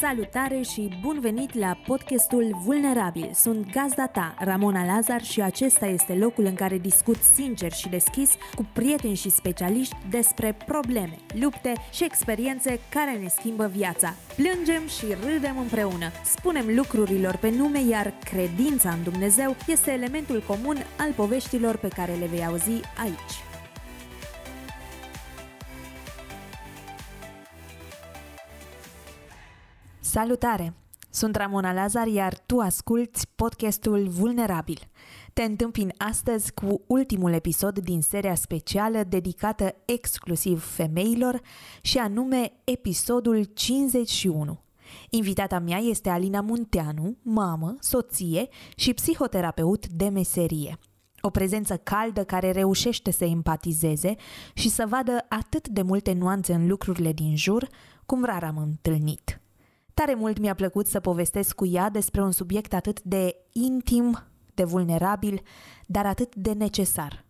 Salutare și bun venit la podcastul Vulnerabil. Sunt gazda ta, Ramona Lazar, și acesta este locul în care discut sincer și deschis cu prieteni și specialiști despre probleme, lupte și experiențe care ne schimbă viața. Plângem și râdem împreună, spunem lucrurilor pe nume, iar credința în Dumnezeu este elementul comun al poveștilor pe care le vei auzi aici. Salutare! Sunt Ramona Lazar, iar tu asculți podcastul Vulnerabil. Te întâmpin astăzi cu ultimul episod din seria specială dedicată exclusiv femeilor și anume episodul 51. Invitata mea este Alina Munteanu, mamă, soție și psihoterapeut de meserie. O prezență caldă care reușește să empatizeze și să vadă atât de multe nuanțe în lucrurile din jur, cum rar am întâlnit. Tare mult mi-a plăcut să povestesc cu ea despre un subiect atât de intim, de vulnerabil, dar atât de necesar.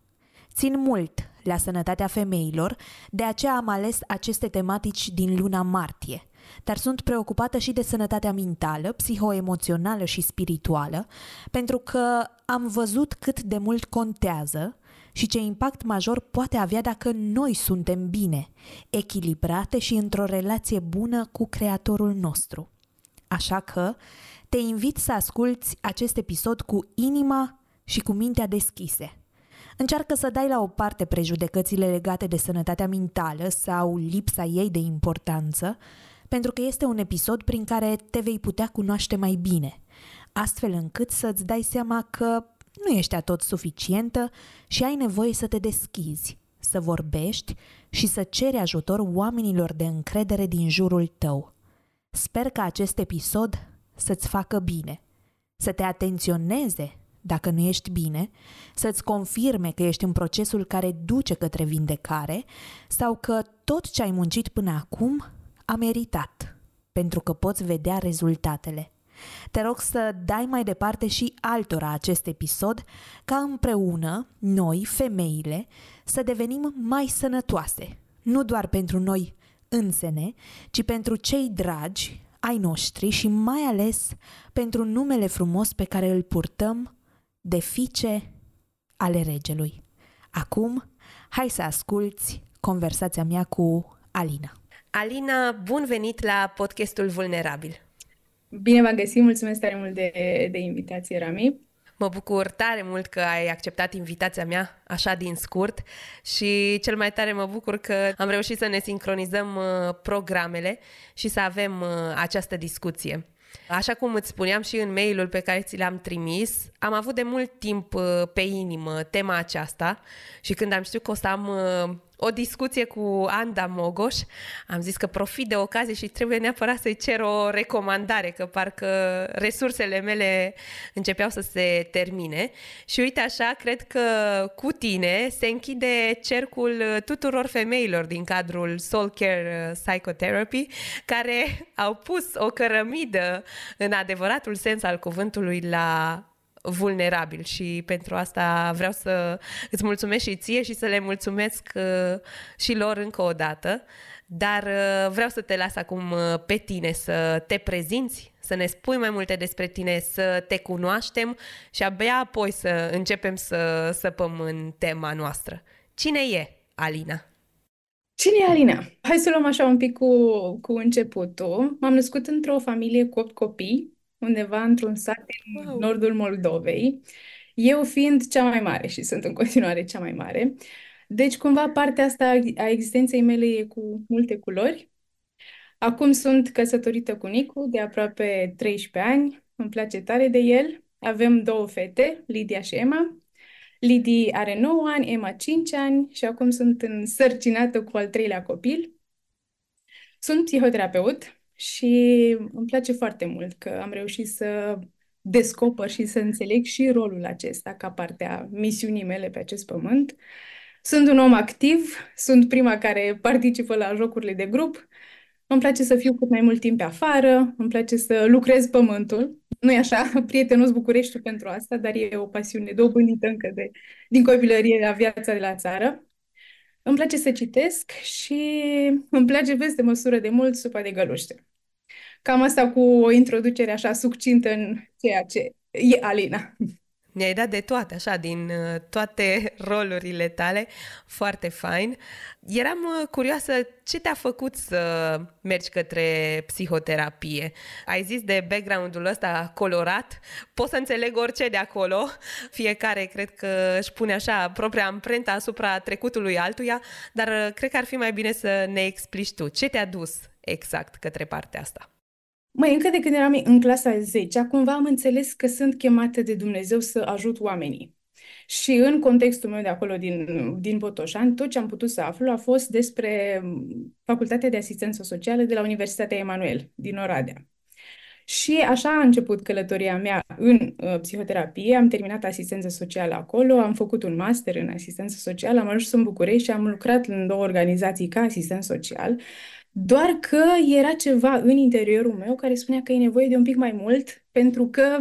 Țin mult la sănătatea femeilor, de aceea am ales aceste tematici din luna martie. Dar sunt preocupată și de sănătatea mentală, psihoemoțională și spirituală, pentru că am văzut cât de mult contează și ce impact major poate avea dacă noi suntem bine, echilibrate și într-o relație bună cu Creatorul nostru. Așa că te invit să asculți acest episod cu inima și cu mintea deschise. Încearcă să dai la o parte prejudecățile legate de sănătatea mentală sau lipsa ei de importanță, pentru că este un episod prin care te vei putea cunoaște mai bine, astfel încât să-ți dai seama că nu ești atot suficientă și ai nevoie să te deschizi, să vorbești și să ceri ajutor oamenilor de încredere din jurul tău. Sper că acest episod să-ți facă bine, să te atenționeze dacă nu ești bine, să-ți confirme că ești în procesul care duce către vindecare sau că tot ce ai muncit până acum a meritat, pentru că poți vedea rezultatele. Te rog să dai mai departe și altora acest episod, ca împreună, noi, femeile, să devenim mai sănătoase, nu doar pentru noi însene, ci pentru cei dragi ai noștri și mai ales pentru numele frumos pe care îl purtăm de fiice ale regelui. Acum, hai să asculți conversația mea cu Alina. Alina, bun venit la podcastul Vulnerabil. Bine v-am găsit, mulțumesc tare mult de, de invitație, Rami. Mă bucur tare mult că ai acceptat invitația mea așa din scurt și cel mai tare mă bucur că am reușit să ne sincronizăm uh, programele și să avem uh, această discuție. Așa cum îți spuneam și în mailul pe care ți l-am trimis, am avut de mult timp uh, pe inimă tema aceasta și când am știut că o să am o discuție cu Anda Mogoș, am zis că profit de ocazie și trebuie neapărat să-i cer o recomandare, că parcă resursele mele începeau să se termine. Și uite așa, cred că cu tine se închide cercul tuturor femeilor din cadrul Soul Care uh, Psychotherapy, care au pus o cărămidă în adevăratul sens al cuvântului la vulnerabil și pentru asta vreau să îți mulțumesc și ție și să le mulțumesc uh, și lor încă o dată. Dar uh, vreau să te las acum uh, pe tine să te prezinți, să ne spui mai multe despre tine, să te cunoaștem și abia apoi să începem să săpăm în tema noastră. Cine e Alina? Cine e Alina? Hai să luăm așa un pic cu, cu începutul. M-am născut într-o familie cu 8 copii, undeva într-un sat din wow. nordul Moldovei, eu fiind cea mai mare și sunt în continuare cea mai mare. Deci, cumva, partea asta a existenței mele e cu multe culori. Acum sunt căsătorită cu Nicu de aproape 13 ani, îmi place tare de el. Avem două fete, Lidia și Emma. Lidi are 9 ani, Emma 5 ani și acum sunt însărcinată cu al treilea copil. Sunt psihoterapeut, și îmi place foarte mult că am reușit să descoper și să înțeleg și rolul acesta ca parte a misiunii mele pe acest pământ. Sunt un om activ, sunt prima care participă la jocurile de grup, îmi place să fiu cât mai mult timp pe afară, îmi place să lucrez pământul. nu e așa? Prietenul București pentru asta, dar e o pasiune dobândită încă de, din copilărie la viața de la țară. Îmi place să citesc și îmi place vezi de măsură de mult supa de găluște. Cam asta cu o introducere așa succintă în ceea ce e Alina ne-ai dat de toate, așa, din uh, toate rolurile tale, foarte fain. Eram uh, curioasă ce te-a făcut să mergi către psihoterapie. Ai zis de background-ul ăsta colorat, pot să înțeleg orice de acolo, fiecare cred că își pune așa propria amprenta asupra trecutului altuia, dar uh, cred că ar fi mai bine să ne explici tu ce te-a dus exact către partea asta. Măi, încă de când eram în clasa 10, cumva am înțeles că sunt chemată de Dumnezeu să ajut oamenii. Și în contextul meu de acolo, din, din Botoșan, tot ce am putut să aflu a fost despre mm, Facultatea de Asistență Socială de la Universitatea Emanuel, din Oradea. Și așa a început călătoria mea în uh, psihoterapie, am terminat asistență socială acolo, am făcut un master în asistență socială, am ajuns în București și am lucrat în două organizații ca asistent social. Doar că era ceva în interiorul meu care spunea că e nevoie de un pic mai mult, pentru că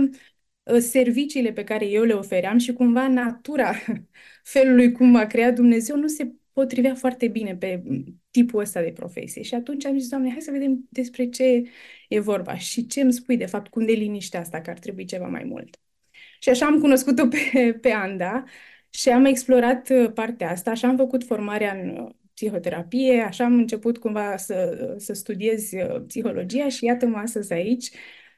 uh, serviciile pe care eu le ofeream și cumva natura felului cum a creat Dumnezeu nu se potrivea foarte bine pe tipul ăsta de profesie. Și atunci am zis, Doamne, hai să vedem despre ce e vorba și ce îmi spui, de fapt, cum de liniște asta, că ar trebui ceva mai mult. Și așa am cunoscut-o pe, pe Anda și am explorat uh, partea asta Așa am făcut formarea în uh, psihoterapie, așa am început cumva să, să studiez uh, psihologia și iată-mă astăzi aici,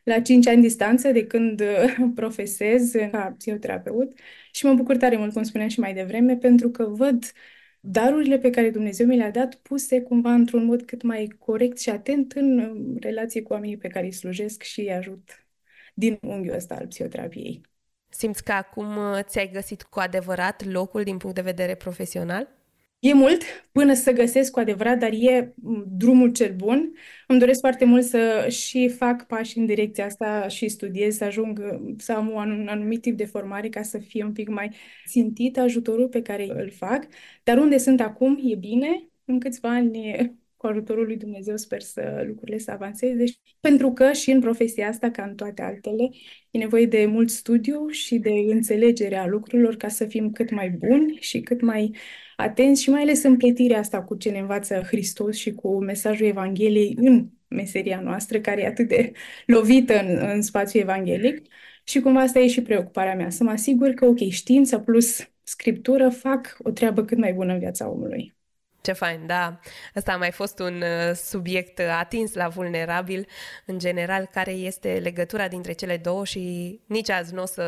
la 5 ani distanță de când uh, profesez ca psihoterapeut și mă bucur tare mult, cum spuneam și mai devreme, pentru că văd darurile pe care Dumnezeu mi le-a dat puse cumva într-un mod cât mai corect și atent în uh, relație cu oamenii pe care îi slujesc și îi ajut din unghiul ăsta al psihoterapiei. Simți că acum ți-ai găsit cu adevărat locul din punct de vedere profesional? E mult până să găsesc cu adevărat, dar e mm, drumul cel bun. Îmi doresc foarte mult să și fac pași în direcția asta și studiez, să ajung, să am un anumit tip de formare ca să fie un pic mai simțit ajutorul pe care îl fac. Dar unde sunt acum e bine. În câțiva ani cu ajutorul lui Dumnezeu sper să lucrurile să avanseze. Deci, pentru că și în profesia asta, ca în toate altele, e nevoie de mult studiu și de înțelegerea lucrurilor ca să fim cât mai buni și cât mai atenți și mai ales în plătirea asta cu ce ne învață Hristos și cu mesajul Evangheliei în meseria noastră, care e atât de lovită în, în spațiul evanghelic. Și cumva asta e și preocuparea mea, să mă asigur că, ok, știință plus scriptură fac o treabă cât mai bună în viața omului. Ce fain, da. Asta a mai fost un uh, subiect atins la vulnerabil, în general, care este legătura dintre cele două și nici azi nu o să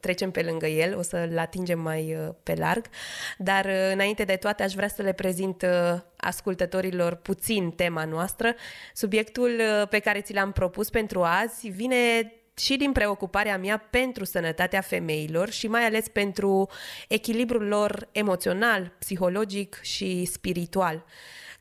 trecem pe lângă el, o să-l atingem mai uh, pe larg. Dar, uh, înainte de toate, aș vrea să le prezint ascultătorilor puțin tema noastră. Subiectul pe care ți l-am propus pentru azi vine și din preocuparea mea pentru sănătatea femeilor și mai ales pentru echilibrul lor emoțional, psihologic și spiritual.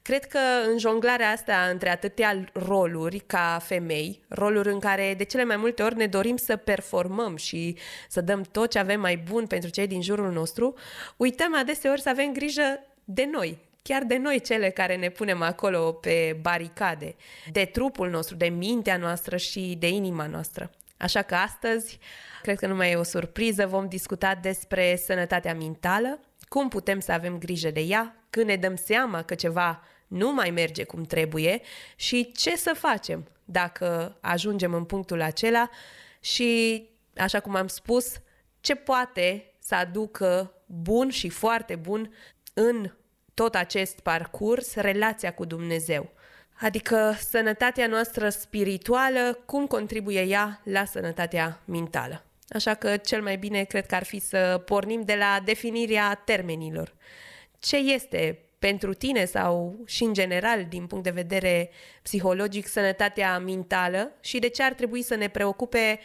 Cred că în jonglarea asta între atâtea roluri ca femei, roluri în care de cele mai multe ori ne dorim să performăm și să dăm tot ce avem mai bun pentru cei din jurul nostru, uităm adeseori să avem grijă de noi, chiar de noi cele care ne punem acolo pe baricade, de trupul nostru, de mintea noastră și de inima noastră. Așa că astăzi, cred că nu mai e o surpriză, vom discuta despre sănătatea mentală, cum putem să avem grijă de ea, când ne dăm seama că ceva nu mai merge cum trebuie și ce să facem dacă ajungem în punctul acela și, așa cum am spus, ce poate să aducă bun și foarte bun în tot acest parcurs relația cu Dumnezeu adică sănătatea noastră spirituală, cum contribuie ea la sănătatea mentală. Așa că cel mai bine cred că ar fi să pornim de la definirea termenilor. Ce este pentru tine sau și în general din punct de vedere psihologic sănătatea mentală și de ce ar trebui să ne preocupe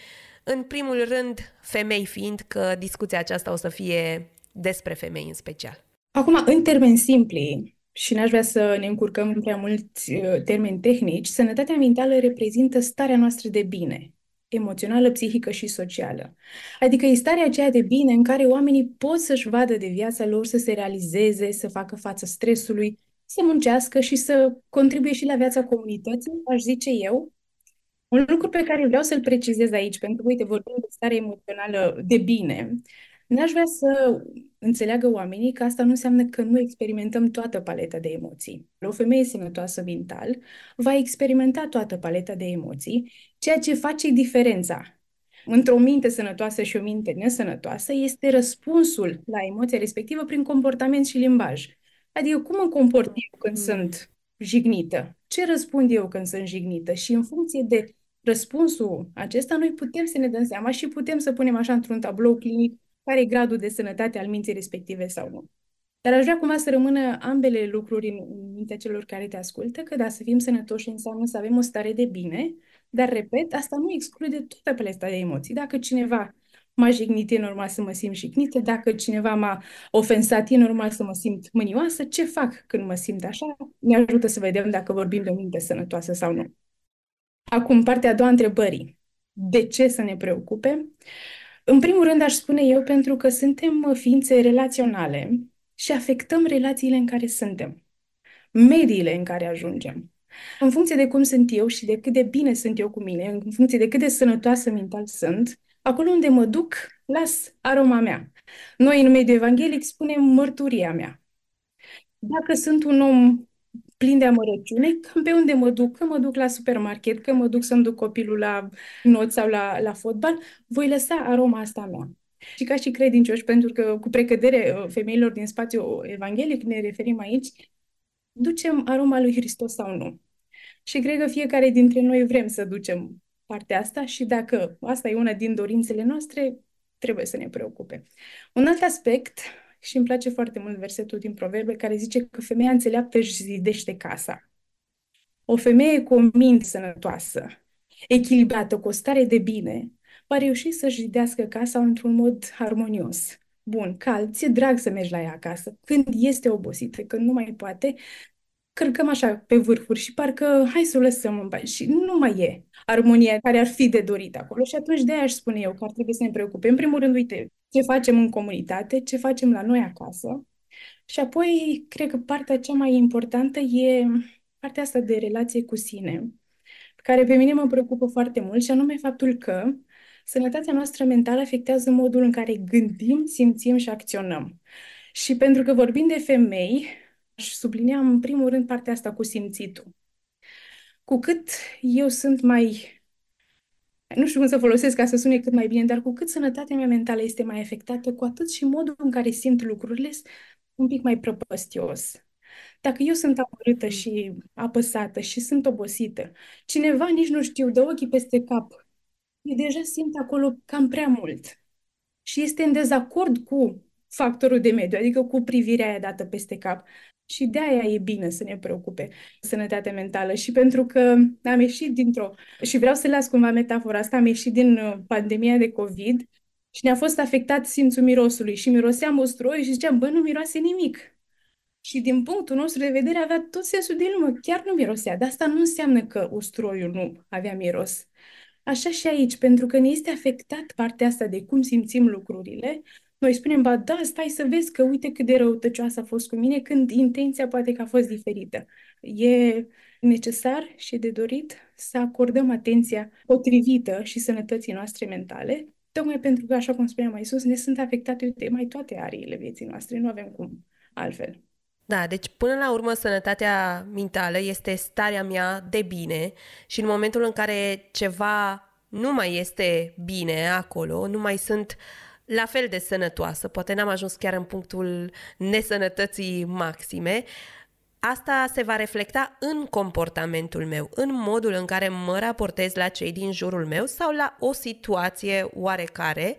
în primul rând femei fiind că discuția aceasta o să fie despre femei în special. Acum, în termeni simpli, și n-aș vrea să ne încurcăm în prea mulți uh, termeni tehnici, sănătatea mentală reprezintă starea noastră de bine, emoțională, psihică și socială. Adică e starea aceea de bine în care oamenii pot să-și vadă de viața lor, să se realizeze, să facă față stresului, să muncească și să contribuie și la viața comunității, aș zice eu. Un lucru pe care vreau să-l precizez aici, pentru că, uite, vorbim de stare emoțională de bine, n-aș vrea să înțeleagă oamenii că asta nu înseamnă că nu experimentăm toată paleta de emoții. O femeie sănătoasă mental va experimenta toată paleta de emoții, ceea ce face diferența într-o minte sănătoasă și o minte nesănătoasă este răspunsul la emoția respectivă prin comportament și limbaj. Adică cum mă comport eu când mm. sunt jignită? Ce răspund eu când sunt jignită? Și în funcție de răspunsul acesta, noi putem să ne dăm seama și putem să punem așa într-un tablou clinic care e gradul de sănătate al minții respective sau nu. Dar aș vrea cumva să rămână ambele lucruri în, în mintea celor care te ascultă, că da, să fim sănătoși înseamnă să avem o stare de bine, dar, repet, asta nu exclude toată paleta de emoții. Dacă cineva m-a jignit, e normal să mă simt jignită, dacă cineva m-a ofensat, e normal să mă simt mânioasă, ce fac când mă simt așa? Ne ajută să vedem dacă vorbim de o minte sănătoasă sau nu. Acum, partea a doua întrebării. De ce să ne preocupe? Uh, în primul rând, aș spune eu, pentru că suntem ființe relaționale și afectăm relațiile în care suntem, mediile în care ajungem. În funcție de cum sunt eu și de cât de bine sunt eu cu mine, în funcție de cât de sănătoasă mental sunt, acolo unde mă duc, las aroma mea. Noi, în mediul evanghelic, spunem mărturia mea. Dacă sunt un om plin de amărăciune, cam pe unde mă duc, că mă duc la supermarket, că mă duc să-mi duc copilul la not sau la, la fotbal, voi lăsa aroma asta mea. Și ca și credincioși, pentru că cu precădere uh, femeilor din spațiu evanghelic ne referim aici, ducem aroma lui Hristos sau nu. Și cred că fiecare dintre noi vrem să ducem partea asta și dacă asta e una din dorințele noastre, trebuie să ne preocupe. Un alt aspect și îmi place foarte mult versetul din Proverbe care zice că femeia înțeleaptă își zidește casa. O femeie cu o minte sănătoasă, echilibrată, cu o stare de bine, va reuși să-și zidească casa într-un mod harmonios. Bun, cald, ți-e drag să mergi la ea acasă. Când este obosită, când nu mai poate, cărcăm așa pe vârfuri și parcă hai să o lăsăm în bani și nu mai e armonia care ar fi de dorit acolo și atunci de aia aș spune eu că ar trebui să ne preocupe. În primul rând, uite, ce facem în comunitate, ce facem la noi acasă și apoi cred că partea cea mai importantă e partea asta de relație cu sine, care pe mine mă preocupă foarte mult și anume faptul că sănătatea noastră mentală afectează modul în care gândim, simțim și acționăm. Și pentru că vorbim de femei, aș sublinea în primul rând partea asta cu simțitul. Cu cât eu sunt mai nu știu cum să folosesc ca să sune cât mai bine, dar cu cât sănătatea mea mentală este mai afectată, cu atât și modul în care simt lucrurile un pic mai prăpăstios. Dacă eu sunt apărâtă și apăsată și sunt obosită, cineva nici nu știu, dă ochii peste cap, eu deja simt acolo cam prea mult și este în dezacord cu factorul de mediu, adică cu privirea aia dată peste cap. Și de aia e bine să ne preocupe sănătatea mentală și pentru că am ieșit dintr-o, și vreau să las cumva metafora asta, am ieșit din uh, pandemia de COVID și ne-a fost afectat simțul mirosului și miroseam usturoi și ziceam, bă, nu miroase nimic. Și din punctul nostru de vedere avea tot sensul din lume, chiar nu mirosea, dar asta nu înseamnă că usturoiul nu avea miros. Așa și aici, pentru că ne este afectat partea asta de cum simțim lucrurile, noi spunem, ba da, stai să vezi că uite cât de răutăcioasă a fost cu mine, când intenția poate că a fost diferită. E necesar și de dorit să acordăm atenția potrivită și sănătății noastre mentale, tocmai pentru că, așa cum spuneam mai sus, ne sunt afectate uite, mai toate ariile vieții noastre, nu avem cum altfel. Da, deci până la urmă sănătatea mentală este starea mea de bine și în momentul în care ceva nu mai este bine acolo, nu mai sunt uh, la fel de sănătoasă, poate n-am ajuns chiar în punctul nesănătății maxime, asta se va reflecta în comportamentul meu, în modul în care mă raportez la cei din jurul meu sau la o situație oarecare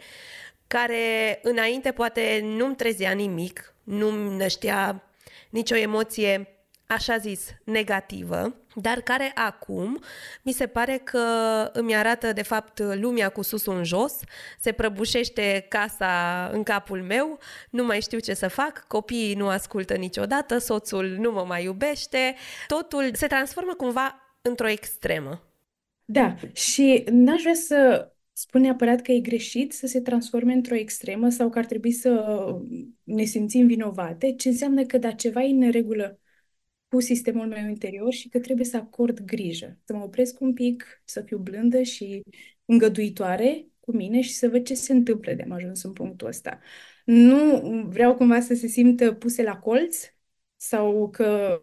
care înainte poate nu-mi trezea nimic, nu-mi năștea nicio emoție așa zis, negativă, dar care acum mi se pare că îmi arată de fapt lumea cu susul în jos, se prăbușește casa în capul meu, nu mai știu ce să fac, copiii nu ascultă niciodată, soțul nu mă mai iubește, totul se transformă cumva într-o extremă. Da, și n-aș vrea să spun neapărat că e greșit să se transforme într-o extremă sau că ar trebui să ne simțim vinovate, ce înseamnă că dacă ceva e în regulă cu sistemul meu interior și că trebuie să acord grijă, să mă opresc un pic, să fiu blândă și îngăduitoare cu mine și să văd ce se întâmplă de am ajuns în punctul ăsta. Nu vreau cumva să se simtă puse la colț sau că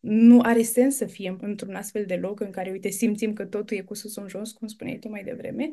nu are sens să fie într-un astfel de loc în care, uite, simțim că totul e cu sus în jos, cum spuneai tu mai devreme,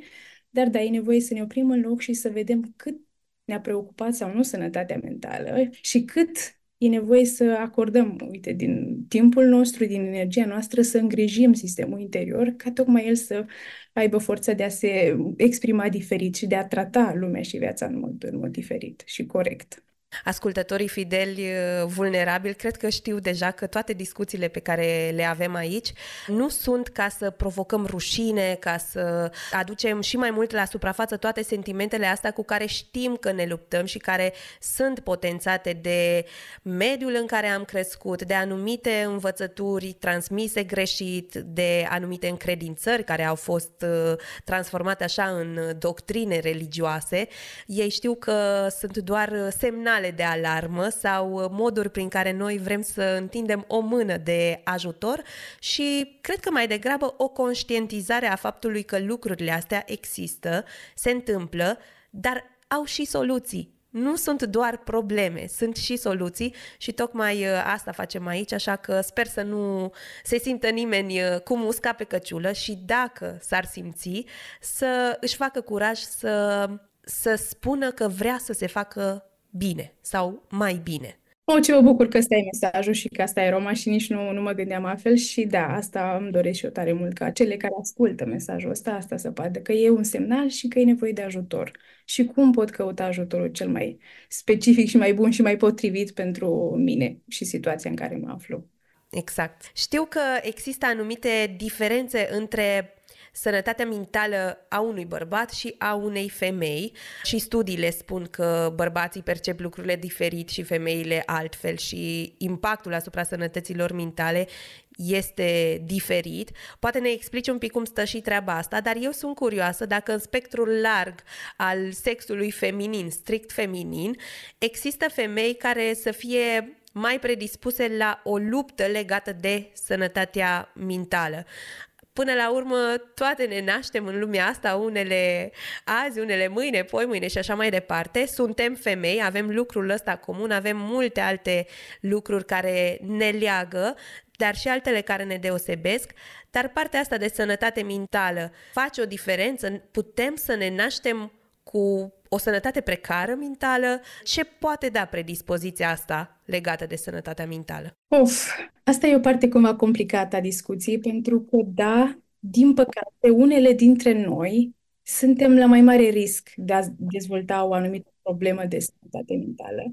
dar da, e nevoie să ne oprim în loc și să vedem cât ne-a preocupat sau nu sănătatea mentală și cât e nevoie să acordăm, uite, din timpul nostru, din energia noastră, să îngrijim sistemul interior, ca tocmai el să aibă forța de a se exprima diferit și de a trata lumea și viața în mod, în mod diferit și corect. Ascultătorii fideli uh, vulnerabili cred că știu deja că toate discuțiile pe care le avem aici nu sunt ca să provocăm rușine, ca să aducem și mai mult la suprafață toate sentimentele astea cu care știm că ne luptăm și care sunt potențate de mediul în care am crescut, de anumite învățături transmise greșit, de anumite încredințări care au fost uh, transformate așa în doctrine religioase. Ei știu că sunt doar semnale semnale de alarmă sau uh, moduri prin care noi vrem să întindem o mână de ajutor și cred că mai degrabă o conștientizare a faptului că lucrurile astea există, se întâmplă, dar au și soluții. Nu sunt doar probleme, sunt și soluții și tocmai uh, asta facem aici, așa că sper să nu se simtă nimeni uh, cu musca pe căciulă și dacă s-ar simți, să își facă curaj să, să spună că vrea să se facă bine sau mai bine. O, ce mă bucur că ăsta e mesajul și că asta e Roma și nici nu, nu mă gândeam altfel și da, asta îmi doresc și eu tare mult ca cele care ascultă mesajul ăsta, asta să poată, că e un semnal și că e nevoie de ajutor. Și cum pot căuta ajutorul cel mai specific și mai bun și mai potrivit pentru mine și situația în care mă aflu. Exact. Știu că există anumite diferențe între sănătatea mentală a unui bărbat și a unei femei și studiile spun că bărbații percep lucrurile diferit și femeile altfel și impactul asupra sănătăților mentale este diferit. Poate ne explici un pic cum stă și treaba asta, dar eu sunt curioasă dacă în spectrul larg al sexului feminin, strict feminin, există femei care să fie mai predispuse la o luptă legată de sănătatea mentală până la urmă toate ne naștem în lumea asta, unele azi, unele mâine, poi mâine și așa mai departe. Suntem femei, avem lucrul ăsta comun, avem multe alte lucruri care ne leagă, dar și altele care ne deosebesc, dar partea asta de sănătate mentală face o diferență, putem să ne naștem cu o sănătate precară mentală? Ce poate da predispoziția asta legată de sănătatea mentală? Uf, asta e o parte cumva complicată a discuției, pentru că, da, din păcate, unele dintre noi suntem la mai mare risc de a dezvolta o anumită problemă de sănătate mentală.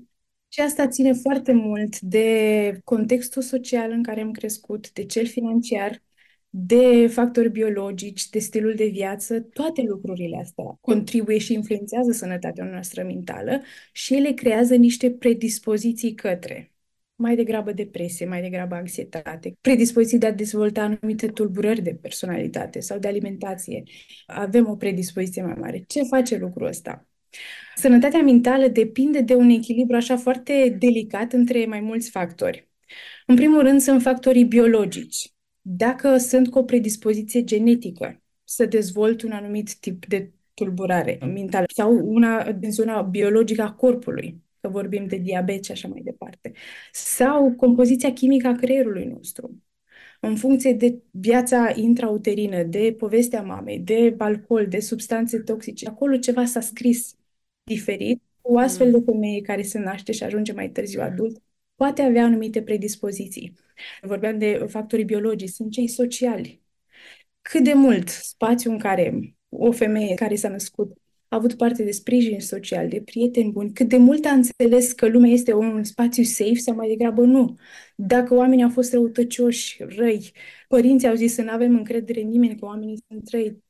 Și asta ține foarte mult de contextul social în care am crescut, de cel financiar de factori biologici, de stilul de viață, toate lucrurile astea contribuie și influențează sănătatea noastră mentală și ele creează niște predispoziții către mai degrabă depresie, mai degrabă anxietate, predispoziții de a dezvolta anumite tulburări de personalitate sau de alimentație. Avem o predispoziție mai mare. Ce face lucrul ăsta? Sănătatea mentală depinde de un echilibru așa foarte delicat între mai mulți factori. În primul rând sunt factorii biologici, dacă sunt cu o predispoziție genetică să dezvolt un anumit tip de tulburare mm. mentală sau una din zona biologică a corpului, că vorbim de diabet și așa mai departe, sau compoziția chimică a creierului nostru. În funcție de viața intrauterină, de povestea mamei, de alcool, de substanțe toxice, acolo ceva s-a scris diferit o astfel mm. de femeie care se naște și ajunge mai târziu adult poate avea anumite predispoziții. Vorbeam de factorii biologici, sunt cei sociali. Cât de mult spațiu în care o femeie care s-a născut a avut parte de sprijin social, de prieteni buni, cât de mult a înțeles că lumea este un spațiu safe sau mai degrabă nu. Dacă oamenii au fost răutăcioși, răi, părinții au zis să nu avem încredere în nimeni, că oamenii sunt răi,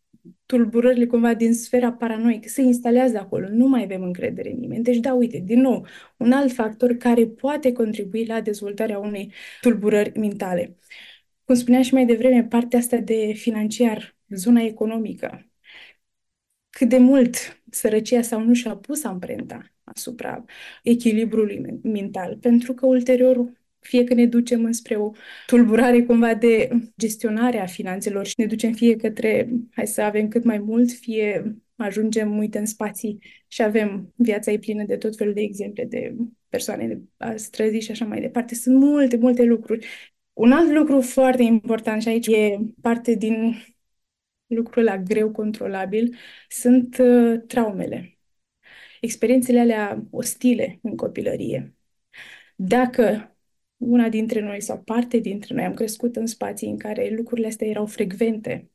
tulburările cumva din sfera paranoică se instalează acolo, nu mai avem încredere în nimeni. Deci, da, uite, din nou, un alt factor care poate contribui la dezvoltarea unei tulburări mentale. Cum spuneam și mai devreme, partea asta de financiar, zona economică, cât de mult sărăcia sau nu și-a pus amprenta asupra echilibrului mental, pentru că ulterior fie că ne ducem înspre o tulburare cumva de gestionare a finanțelor și ne ducem fie către hai să avem cât mai mult, fie ajungem, uite, în spații și avem viața e plină de tot felul de exemple de persoane de străzi și așa mai departe. Sunt multe, multe lucruri. Un alt lucru foarte important și aici e parte din lucrul la greu controlabil sunt uh, traumele. Experiențele alea ostile în copilărie. Dacă una dintre noi sau parte dintre noi am crescut în spații în care lucrurile astea erau frecvente.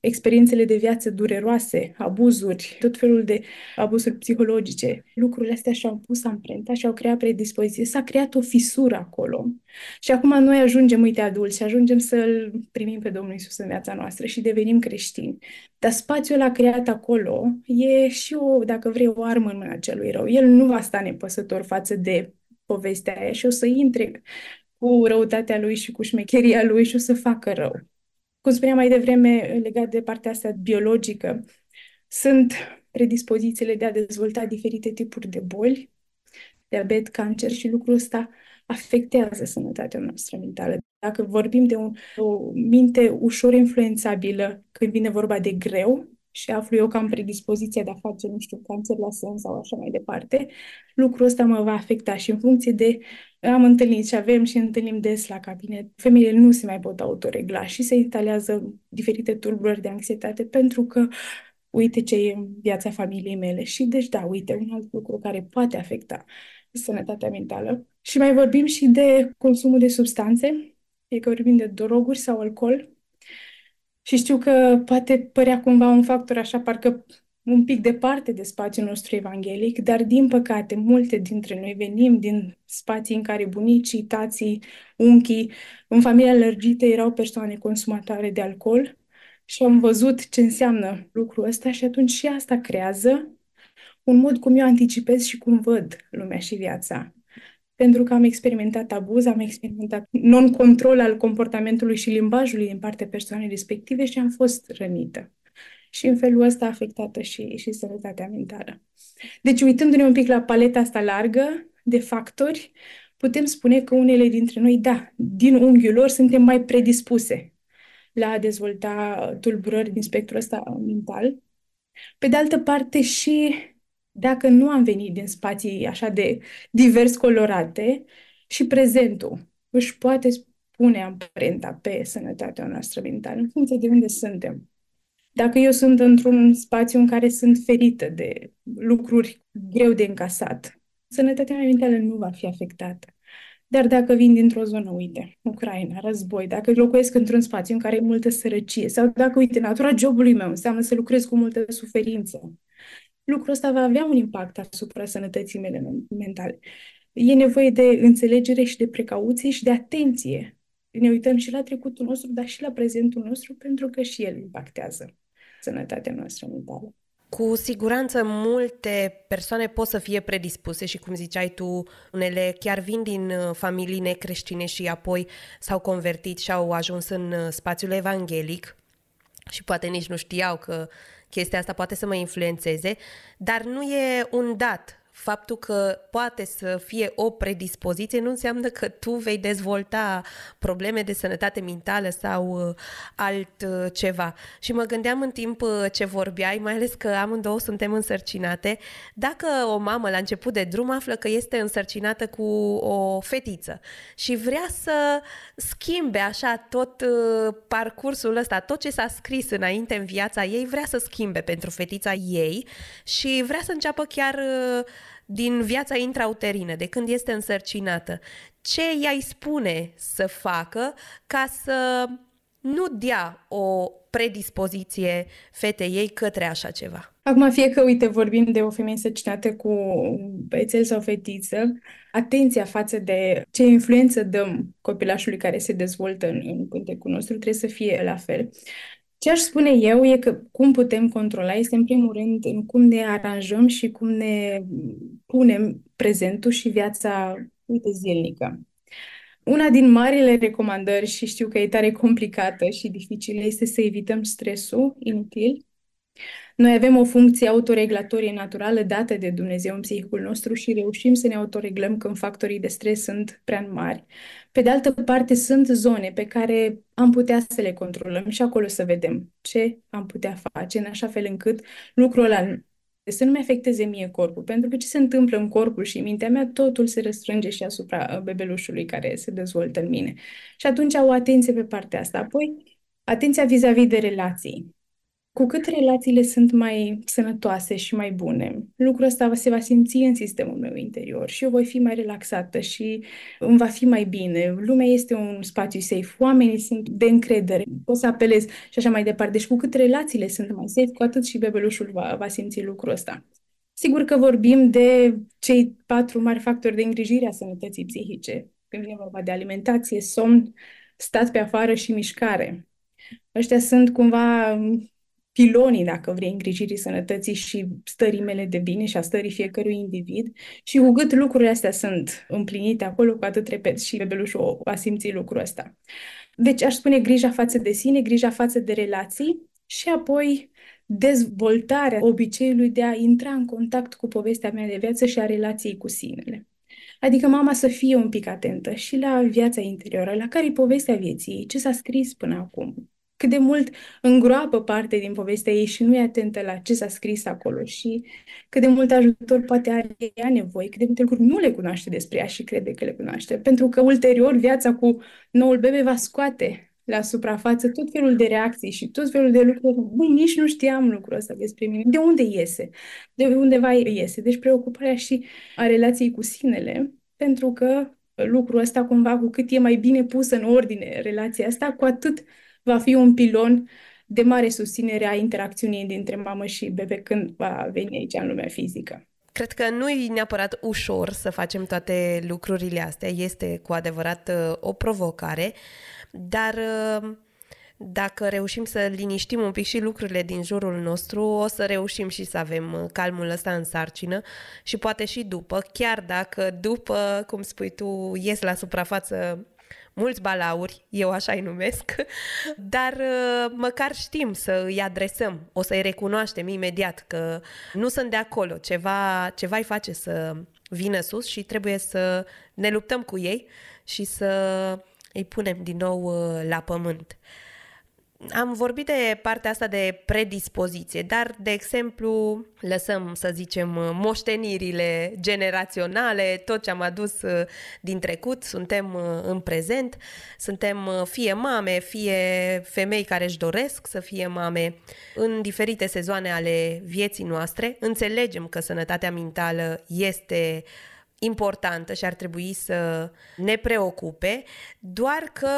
Experiențele de viață dureroase, abuzuri, tot felul de abuzuri psihologice, lucrurile astea și-au pus amprenta și-au creat predispoziție. S-a creat o fisură acolo. Și acum noi ajungem, uite, adulți și ajungem să-L primim pe Domnul Isus în viața noastră și devenim creștini. Dar spațiul a creat acolo e și o, dacă vrei, o armă în mâna celui rău. El nu va sta nepăsător față de povestea aia și o să intre cu răutatea lui și cu șmecheria lui și o să facă rău. Cum spuneam mai devreme, legat de partea asta biologică, sunt predispozițiile de a dezvolta diferite tipuri de boli, diabet, cancer și lucrul ăsta afectează sănătatea noastră mentală. Dacă vorbim de un, o minte ușor influențabilă când vine vorba de greu, și aflu eu că am predispoziția de a face, nu știu, cancer la sân sau așa mai departe, lucrul ăsta mă va afecta și în funcție de... Am întâlnit și avem și întâlnim des la cabinet. Femeile nu se mai pot autoregla și se instalează diferite tulburări de anxietate pentru că uite ce e viața familiei mele și deci da, uite, un alt lucru care poate afecta sănătatea mentală. Și mai vorbim și de consumul de substanțe, fie că vorbim de droguri sau alcool, și știu că poate părea cumva un factor așa, parcă un pic departe de spațiul nostru evanghelic, dar din păcate multe dintre noi venim din spații în care bunicii, tații, unchii, în familia lărgită erau persoane consumatoare de alcool și am văzut ce înseamnă lucrul ăsta și atunci și asta creează un mod cum eu anticipez și cum văd lumea și viața pentru că am experimentat abuz, am experimentat non-control al comportamentului și limbajului din partea persoanei respective și am fost rănită. Și în felul ăsta afectată și, și sănătatea mentală. Deci, uitându-ne un pic la paleta asta largă de factori, putem spune că unele dintre noi, da, din unghiul lor suntem mai predispuse la a dezvolta tulburări din spectrul ăsta mental. Pe de altă parte, și dacă nu am venit din spații așa de divers colorate și prezentul își poate pune amprenta pe sănătatea noastră mentală, în funcție de unde suntem. Dacă eu sunt într-un spațiu în care sunt ferită de lucruri greu de încasat, sănătatea mea mentală nu va fi afectată. Dar dacă vin dintr-o zonă, uite, Ucraina, război, dacă locuiesc într-un spațiu în care e multă sărăcie, sau dacă, uite, natura jobului meu înseamnă să lucrez cu multă suferință, lucrul ăsta va avea un impact asupra sănătății mele mentale. E nevoie de înțelegere și de precauție și de atenție. Ne uităm și la trecutul nostru, dar și la prezentul nostru, pentru că și el impactează sănătatea noastră mentală. Cu siguranță multe persoane pot să fie predispuse și cum ziceai tu, unele chiar vin din uh, familii necreștine și apoi s-au convertit și au ajuns în uh, spațiul evanghelic și poate nici nu știau că chestia asta poate să mă influențeze, dar nu e un dat faptul că poate să fie o predispoziție nu înseamnă că tu vei dezvolta probleme de sănătate mentală sau uh, altceva. Uh, și mă gândeam în timp uh, ce vorbeai, mai ales că amândouă suntem însărcinate, dacă o mamă la început de drum află că este însărcinată cu o fetiță și vrea să schimbe așa tot parcursul ăsta, tot ce s-a scris înainte în viața ei, vrea să schimbe pentru fetița ei și vrea să înceapă chiar din viața intrauterină, de când este însărcinată, ce i-ai spune să facă ca să nu dea o predispoziție fetei ei către așa ceva. Acum, fie că, uite, vorbim de o femeie însărcinată cu băiețel sau fetiță, atenția față de ce influență dăm copilașului care se dezvoltă în, în cântecul nostru trebuie să fie la fel. Ce aș spune eu e că cum putem controla este în primul rând în cum ne aranjăm și cum ne punem prezentul și viața, uite, zilnică. Una din marile recomandări, și știu că e tare complicată și dificilă, este să evităm stresul inutil noi avem o funcție autoreglatorie naturală dată de Dumnezeu în psihicul nostru și reușim să ne autoreglăm când factorii de stres sunt prea mari. Pe de altă parte, sunt zone pe care am putea să le controlăm și acolo să vedem ce am putea face, în așa fel încât lucrul ăla să nu-mi afecteze mie corpul, pentru că ce se întâmplă în corpul și în mintea mea, totul se răstrânge și asupra uh, bebelușului care se dezvoltă în mine. Și atunci o atenție pe partea asta. Apoi, atenția vis-a-vis de relații. Cu cât relațiile sunt mai sănătoase și mai bune, lucrul ăsta se va simți în sistemul meu interior și eu voi fi mai relaxată și îmi va fi mai bine. Lumea este un spațiu safe, oamenii sunt de încredere, o să apelez și așa mai departe. Deci cu cât relațiile sunt mai safe, cu atât și bebelușul va, va simți lucrul ăsta. Sigur că vorbim de cei patru mari factori de îngrijire a sănătății psihice, când vine vorba de alimentație, somn, stat pe afară și mișcare. Ăștia sunt cumva pilonii, dacă vrei, îngrijirii sănătății și stării mele de bine și a stării fiecărui individ. Și cu cât lucrurile astea sunt împlinite acolo, cu atât repet și bebelușul va simți lucrul ăsta. Deci aș spune grija față de sine, grija față de relații și apoi dezvoltarea obiceiului de a intra în contact cu povestea mea de viață și a relației cu sinele. Adică mama să fie un pic atentă și la viața interioară, la care e povestea vieții, ce s-a scris până acum, cât de mult îngroapă parte din povestea ei și nu e atentă la ce s-a scris acolo și cât de mult ajutor poate are ea nevoie, cât de multe lucruri nu le cunoaște despre ea și crede că le cunoaște, pentru că ulterior viața cu noul bebe va scoate la suprafață tot felul de reacții și tot felul de lucruri. Băi, nici nu știam lucrul ăsta despre mine. De unde iese? De undeva iese. Deci preocuparea și a relației cu sinele, pentru că lucrul ăsta cumva cu cât e mai bine pus în ordine relația asta, cu atât va fi un pilon de mare susținere a interacțiunii dintre mamă și bebe când va veni aici în lumea fizică. Cred că nu e neapărat ușor să facem toate lucrurile astea, este cu adevărat uh, o provocare, dar uh, dacă reușim să liniștim un pic și lucrurile din jurul nostru, o să reușim și să avem uh, calmul ăsta în sarcină și poate și după, chiar dacă după, cum spui tu, ies la suprafață mulți balauri, eu așa îi numesc, dar uh, măcar știm să îi adresăm, o să-i recunoaștem imediat că nu sunt de acolo, ceva, ceva îi face să vină sus și trebuie să ne luptăm cu ei și să îi punem din nou uh, la pământ am vorbit de partea asta de predispoziție, dar, de exemplu, lăsăm, să zicem, moștenirile generaționale, tot ce am adus uh, din trecut, suntem uh, în prezent, suntem uh, fie mame, fie femei care își doresc să fie mame în diferite sezoane ale vieții noastre. Înțelegem că sănătatea mentală este importantă și ar trebui să ne preocupe, doar că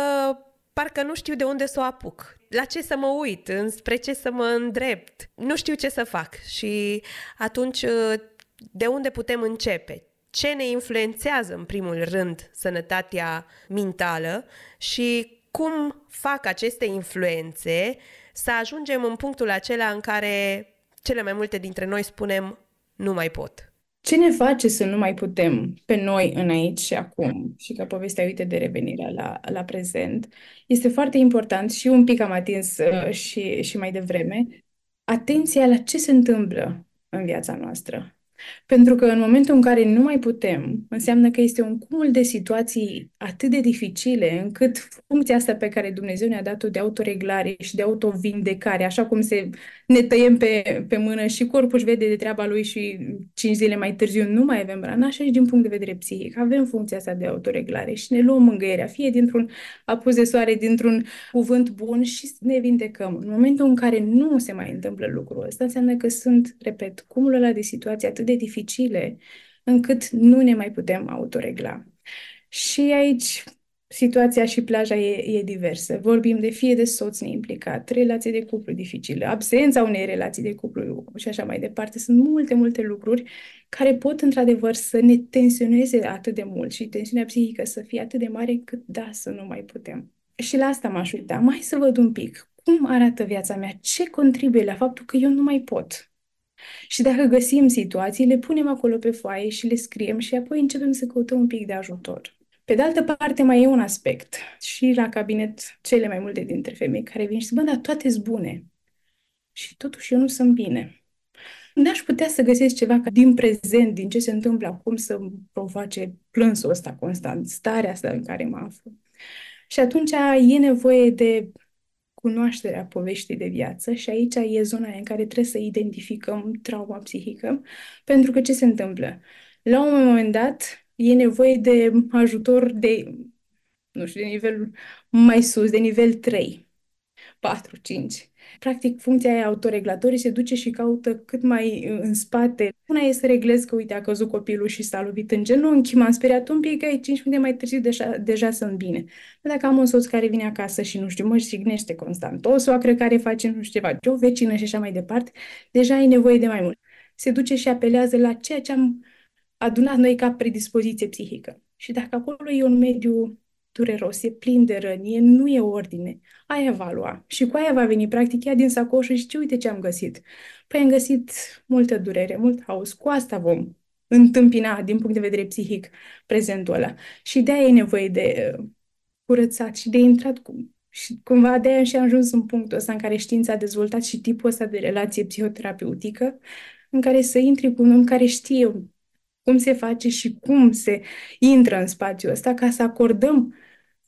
parcă nu știu de unde să o apuc la ce să mă uit, înspre ce să mă îndrept, nu știu ce să fac și atunci uh, de unde putem începe? Ce ne influențează în primul rând sănătatea mentală și cum fac aceste influențe să ajungem în punctul acela în care cele mai multe dintre noi spunem nu mai pot ce ne face să nu mai putem pe noi în aici și acum? Și ca povestea, uite, de revenirea la, la prezent, este foarte important și un pic am atins uh, și, și mai devreme, atenția la ce se întâmplă în viața noastră. Pentru că în momentul în care nu mai putem, înseamnă că este un cumul de situații atât de dificile încât funcția asta pe care Dumnezeu ne-a dat-o de autoreglare și de autovindecare, așa cum se ne tăiem pe, pe mână și corpul își vede de treaba lui și cinci zile mai târziu nu mai avem rana, așa și din punct de vedere psihic. Avem funcția asta de autoreglare și ne luăm mângâierea, fie dintr-un apus de soare, dintr-un cuvânt bun și ne vindecăm. În momentul în care nu se mai întâmplă lucrul ăsta, înseamnă că sunt, repet, cumul ăla de situații atât de dificile încât nu ne mai putem autoregla. Și aici situația și plaja e, e diversă. Vorbim de fie de soț neimplicat, relații de cuplu dificile, absența unei relații de cuplu și așa mai departe. Sunt multe, multe lucruri care pot într-adevăr să ne tensioneze atât de mult și tensiunea psihică să fie atât de mare cât da, să nu mai putem. Și la asta m-aș uita. Mai să văd un pic cum arată viața mea, ce contribuie la faptul că eu nu mai pot. Și dacă găsim situații, le punem acolo pe foaie și le scriem și apoi începem să căutăm un pic de ajutor. Pe de altă parte, mai e un aspect. Și la cabinet, cele mai multe dintre femei care vin și zic, bă, dar toate sunt bune. Și totuși eu nu sunt bine. N-aș putea să găsesc ceva ca din prezent, din ce se întâmplă acum, să provoace plânsul ăsta constant, starea asta în care mă aflu. Și atunci e nevoie de cunoașterea poveștii de viață și aici e zona în care trebuie să identificăm trauma psihică, pentru că ce se întâmplă? La un moment dat e nevoie de ajutor de, nu știu, de nivel mai sus, de nivel 3, 4, 5. Practic, funcția aia autoreglatorii se duce și caută cât mai uh, în spate. Una e să reglez că, uite, a căzut copilul și s-a lovit în genunchi, m-am speriat un pic, e 5 minute mai târziu, deja, deja sunt bine. Dacă am un soț care vine acasă și, nu știu, mă signește constant, o soacră care face nu știu ceva, o vecină și așa mai departe, deja ai nevoie de mai mult. Se duce și apelează la ceea ce am adunat noi ca predispoziție psihică. Și dacă acolo e un mediu dureros, e plin de răni, e, nu e ordine. Ai evalua. Și cu aia va veni practic ea din sacoșă și ce uite ce am găsit. Păi am găsit multă durere, mult haos. Cu asta vom întâmpina din punct de vedere psihic prezentul ăla. Și de-aia e nevoie de uh, curățat și de intrat cu... Și cumva de-aia și am ajuns în punctul ăsta în care știința a dezvoltat și tipul ăsta de relație psihoterapeutică în care să intri cu un om care știe cum se face și cum se intră în spațiul ăsta ca să acordăm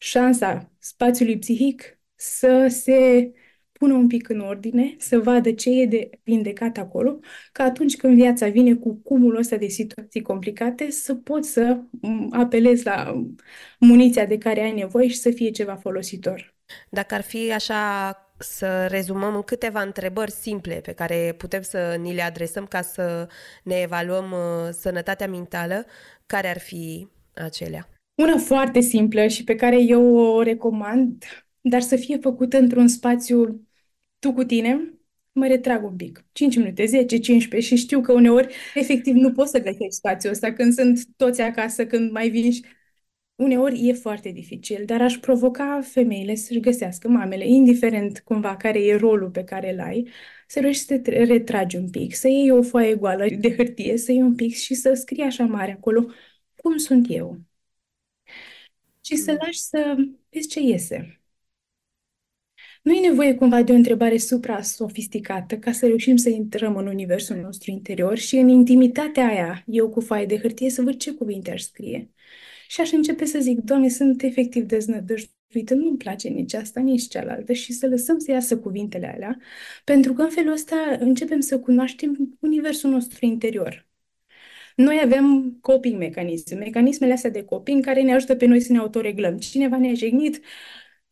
șansa spațiului psihic să se pună un pic în ordine, să vadă ce e de vindecat acolo, că atunci când viața vine cu cumul ăsta de situații complicate, să pot să apelez la muniția de care ai nevoie și să fie ceva folositor. Dacă ar fi așa să rezumăm în câteva întrebări simple pe care putem să ni le adresăm ca să ne evaluăm uh, sănătatea mentală, care ar fi acelea? Una foarte simplă și pe care eu o recomand, dar să fie făcută într-un spațiu tu cu tine, mă retrag un pic. 5 minute, 10, 15 și știu că uneori efectiv nu poți să găsești spațiul ăsta când sunt toți acasă, când mai vin și... Uneori e foarte dificil, dar aș provoca femeile să-și găsească mamele, indiferent cumva care e rolul pe care îl ai, să reușești să te retragi un pic, să iei o foaie goală de hârtie, să iei un pic și să scrii așa mare acolo cum sunt eu, și să lași să vezi ce iese. Nu e nevoie cumva de o întrebare supra-sofisticată ca să reușim să intrăm în universul nostru interior și în intimitatea aia, eu cu foaie de hârtie, să văd ce cuvinte aș scrie. Și aș începe să zic, Doamne, sunt efectiv deznădăjduită, nu-mi place nici asta, nici cealaltă și să lăsăm să iasă cuvintele alea, pentru că în felul ăsta începem să cunoaștem universul nostru interior, noi avem coping mecanism, mecanismele astea de coping care ne ajută pe noi să ne autoreglăm. Cineva ne-a jignit,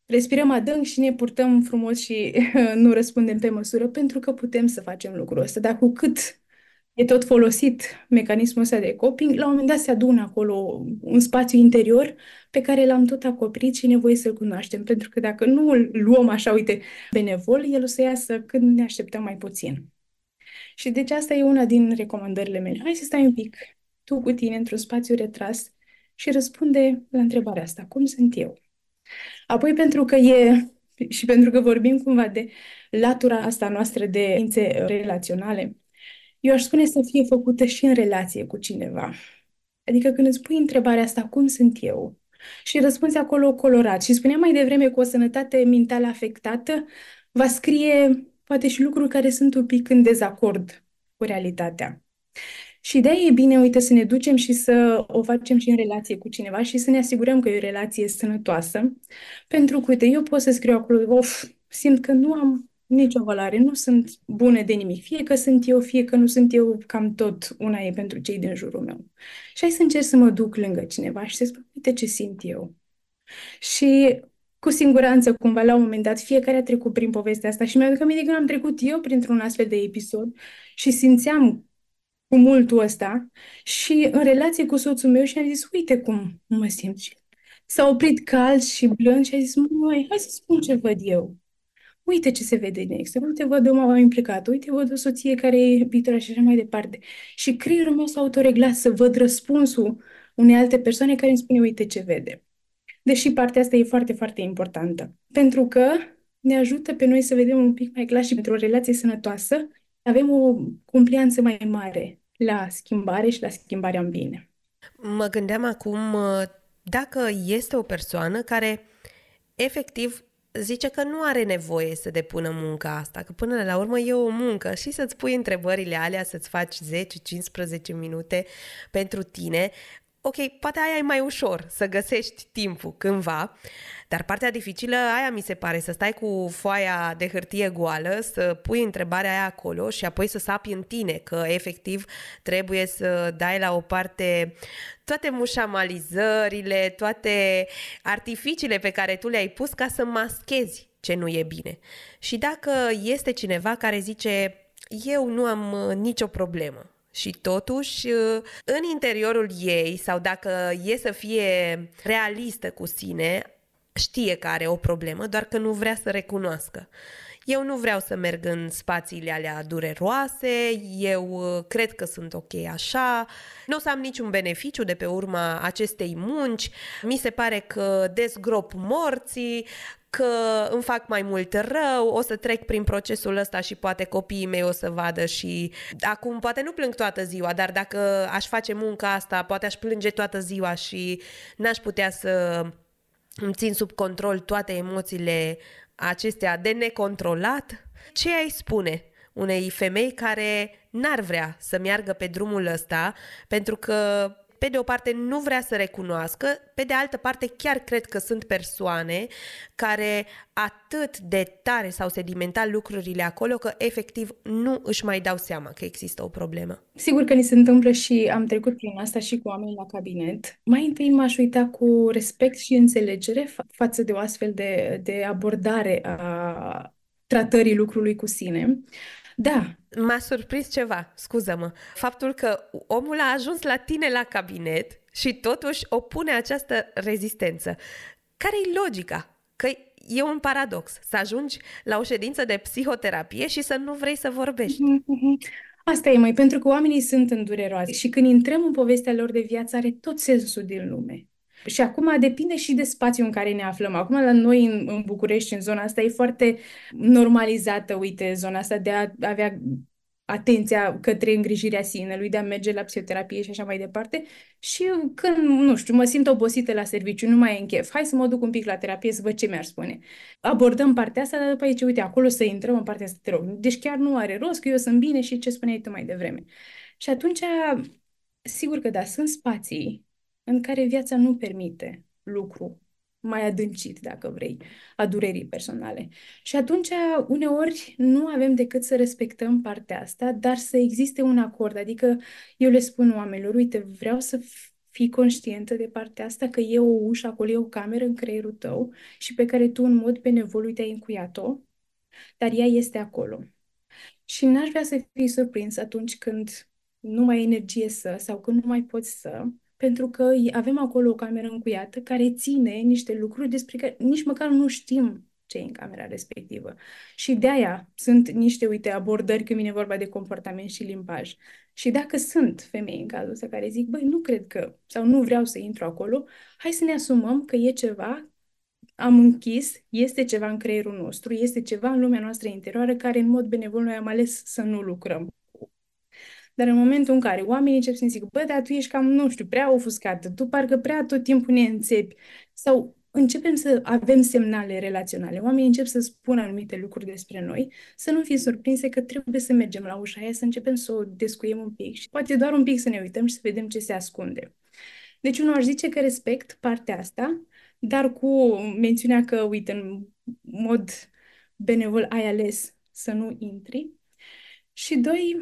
respirăm adânc și ne purtăm frumos și nu răspundem pe măsură pentru că putem să facem lucrul ăsta. Dar cu cât e tot folosit mecanismul ăsta de coping, la un moment dat se adună acolo un spațiu interior pe care l-am tot acoperit și e nevoie să-l cunoaștem, pentru că dacă nu îl luăm așa, uite, benevol, el o să iasă când ne așteptăm mai puțin. Și deci asta e una din recomandările mele. Hai să stai un pic, tu cu tine, într-un spațiu retras și răspunde la întrebarea asta. Cum sunt eu? Apoi, pentru că e și pentru că vorbim cumva de latura asta noastră de ființe relaționale, eu aș spune să fie făcută și în relație cu cineva. Adică când îți pui întrebarea asta, cum sunt eu? Și răspunzi acolo colorat. Și spuneam mai devreme cu o sănătate mentală afectată va scrie poate și lucruri care sunt un pic în dezacord cu realitatea. Și de e bine, uite, să ne ducem și să o facem și în relație cu cineva și să ne asigurăm că e o relație sănătoasă. Pentru că, uite, eu pot să scriu acolo, of, simt că nu am nicio valoare, nu sunt bune de nimic. Fie că sunt eu, fie că nu sunt eu, cam tot una e pentru cei din jurul meu. Și hai să încerc să mă duc lângă cineva și să spun, uite ce simt eu. Și cu siguranță, cumva, la un moment dat, fiecare a trecut prin povestea asta și mi-aduc aminte că am trecut eu printr-un astfel de episod și simțeam cu multul ăsta și în relație cu soțul meu și am zis, uite cum mă simt s-a oprit cald și blând și a zis, măi, hai să spun ce văd eu. Uite ce se vede în exterior, uite văd o mamă implicată, uite văd o soție care e viitoră și așa mai departe. Și creierul meu s-a autoreglat să văd răspunsul unei alte persoane care îmi spune, uite ce vede deși partea asta e foarte, foarte importantă. Pentru că ne ajută pe noi să vedem un pic mai clar și pentru o relație sănătoasă avem o cumplianță mai mare la schimbare și la schimbarea în bine. Mă gândeam acum uh, dacă este o persoană care efectiv zice că nu are nevoie să depună munca asta, că până la urmă e o muncă și să-ți pui întrebările alea, să-ți faci 10-15 minute pentru tine, ok, poate aia e mai ușor să găsești timpul cândva, dar partea dificilă aia mi se pare, să stai cu foaia de hârtie goală, să pui întrebarea aia acolo și apoi să sapi în tine că efectiv trebuie să dai la o parte toate mușamalizările, toate artificiile pe care tu le-ai pus ca să maschezi ce nu e bine. Și dacă este cineva care zice, eu nu am uh, nicio problemă, și totuși, uh, în interiorul ei, sau dacă e să fie realistă cu sine, știe că are o problemă, doar că nu vrea să recunoască. Eu nu vreau să merg în spațiile alea dureroase, eu uh, cred că sunt ok așa, nu o să am niciun beneficiu de pe urma acestei munci, mi se pare că dezgrop morții, că îmi fac mai mult rău, o să trec prin procesul ăsta și poate copiii mei o să vadă și acum poate nu plâng toată ziua, dar dacă aș face munca asta, poate aș plânge toată ziua și n-aș putea să îmi țin sub control toate emoțiile acestea de necontrolat, ce ai spune unei femei care n-ar vrea să meargă pe drumul ăsta pentru că pe de o parte nu vrea să recunoască, pe de altă parte chiar cred că sunt persoane care atât de tare s-au sedimentat lucrurile acolo că efectiv nu își mai dau seama că există o problemă. Sigur că ni se întâmplă și am trecut prin asta și cu oameni la cabinet. Mai întâi m-aș uita cu respect și înțelegere fa- față de o astfel de, de abordare a tratării lucrului cu sine. Uh, da. M-a surprins ceva, scuză-mă. Faptul că omul a ajuns la tine la cabinet și totuși opune această rezistență. Care-i logica? Că e un paradox să ajungi la o ședință de psihoterapie și să nu vrei să vorbești. Mm-hmm, mm-hmm. Asta e mai pentru că oamenii sunt îndureroase și când intrăm în povestea lor de viață are tot sensul din lume. Și acum depinde și de spațiul în care ne aflăm. Acum la noi în, în București, în zona asta, e foarte normalizată, uite, zona asta de a avea atenția către îngrijirea sinelui, de a merge la psihoterapie și așa mai departe. Și când, nu știu, mă simt obosită la serviciu, nu mai în chef, hai să mă duc un pic la terapie să văd ce mi-ar spune. Abordăm partea asta, dar după aici, uite, acolo să intrăm în partea asta, te rog. Deci chiar nu are rost, că eu sunt bine și ce spuneai tu mai devreme. Și atunci, sigur că da, sunt spații în care viața nu permite lucru mai adâncit, dacă vrei, a durerii personale. Și atunci, uneori, nu avem decât să respectăm partea asta, dar să existe un acord. Adică eu le spun oamenilor, uite, vreau să fii conștientă de partea asta, că e o ușă acolo, e o cameră în creierul tău și pe care tu, în mod benevol, te-ai încuiat-o, dar ea este acolo. Și n-aș vrea să fii surprins atunci când nu mai ai energie să, sau când nu mai poți să, pentru că avem acolo o cameră încuiată care ține niște lucruri despre care nici măcar nu știm ce e în camera respectivă. Și de aia sunt niște, uite, abordări când vine vorba de comportament și limbaj. Și dacă sunt femei în cazul ăsta care zic, băi, nu cred că, sau nu vreau să intru acolo, hai să ne asumăm că e ceva am închis, este ceva în creierul nostru, este ceva în lumea noastră interioară care în mod benevol noi am ales să nu lucrăm. Dar în momentul în care oamenii încep să mi zic, bă, dar tu ești cam, nu știu, prea ofuscată, tu parcă prea tot timpul ne înțepi, sau începem să avem semnale relaționale, oamenii încep să spună anumite lucruri despre noi, să nu fim surprinse că trebuie să mergem la ușa aia, să începem să o descuiem un pic și poate doar un pic să ne uităm și să vedem ce se ascunde. Deci unul aș zice că respect partea asta, dar cu mențiunea că, uite, în mod benevol ai ales să nu intri. Și doi,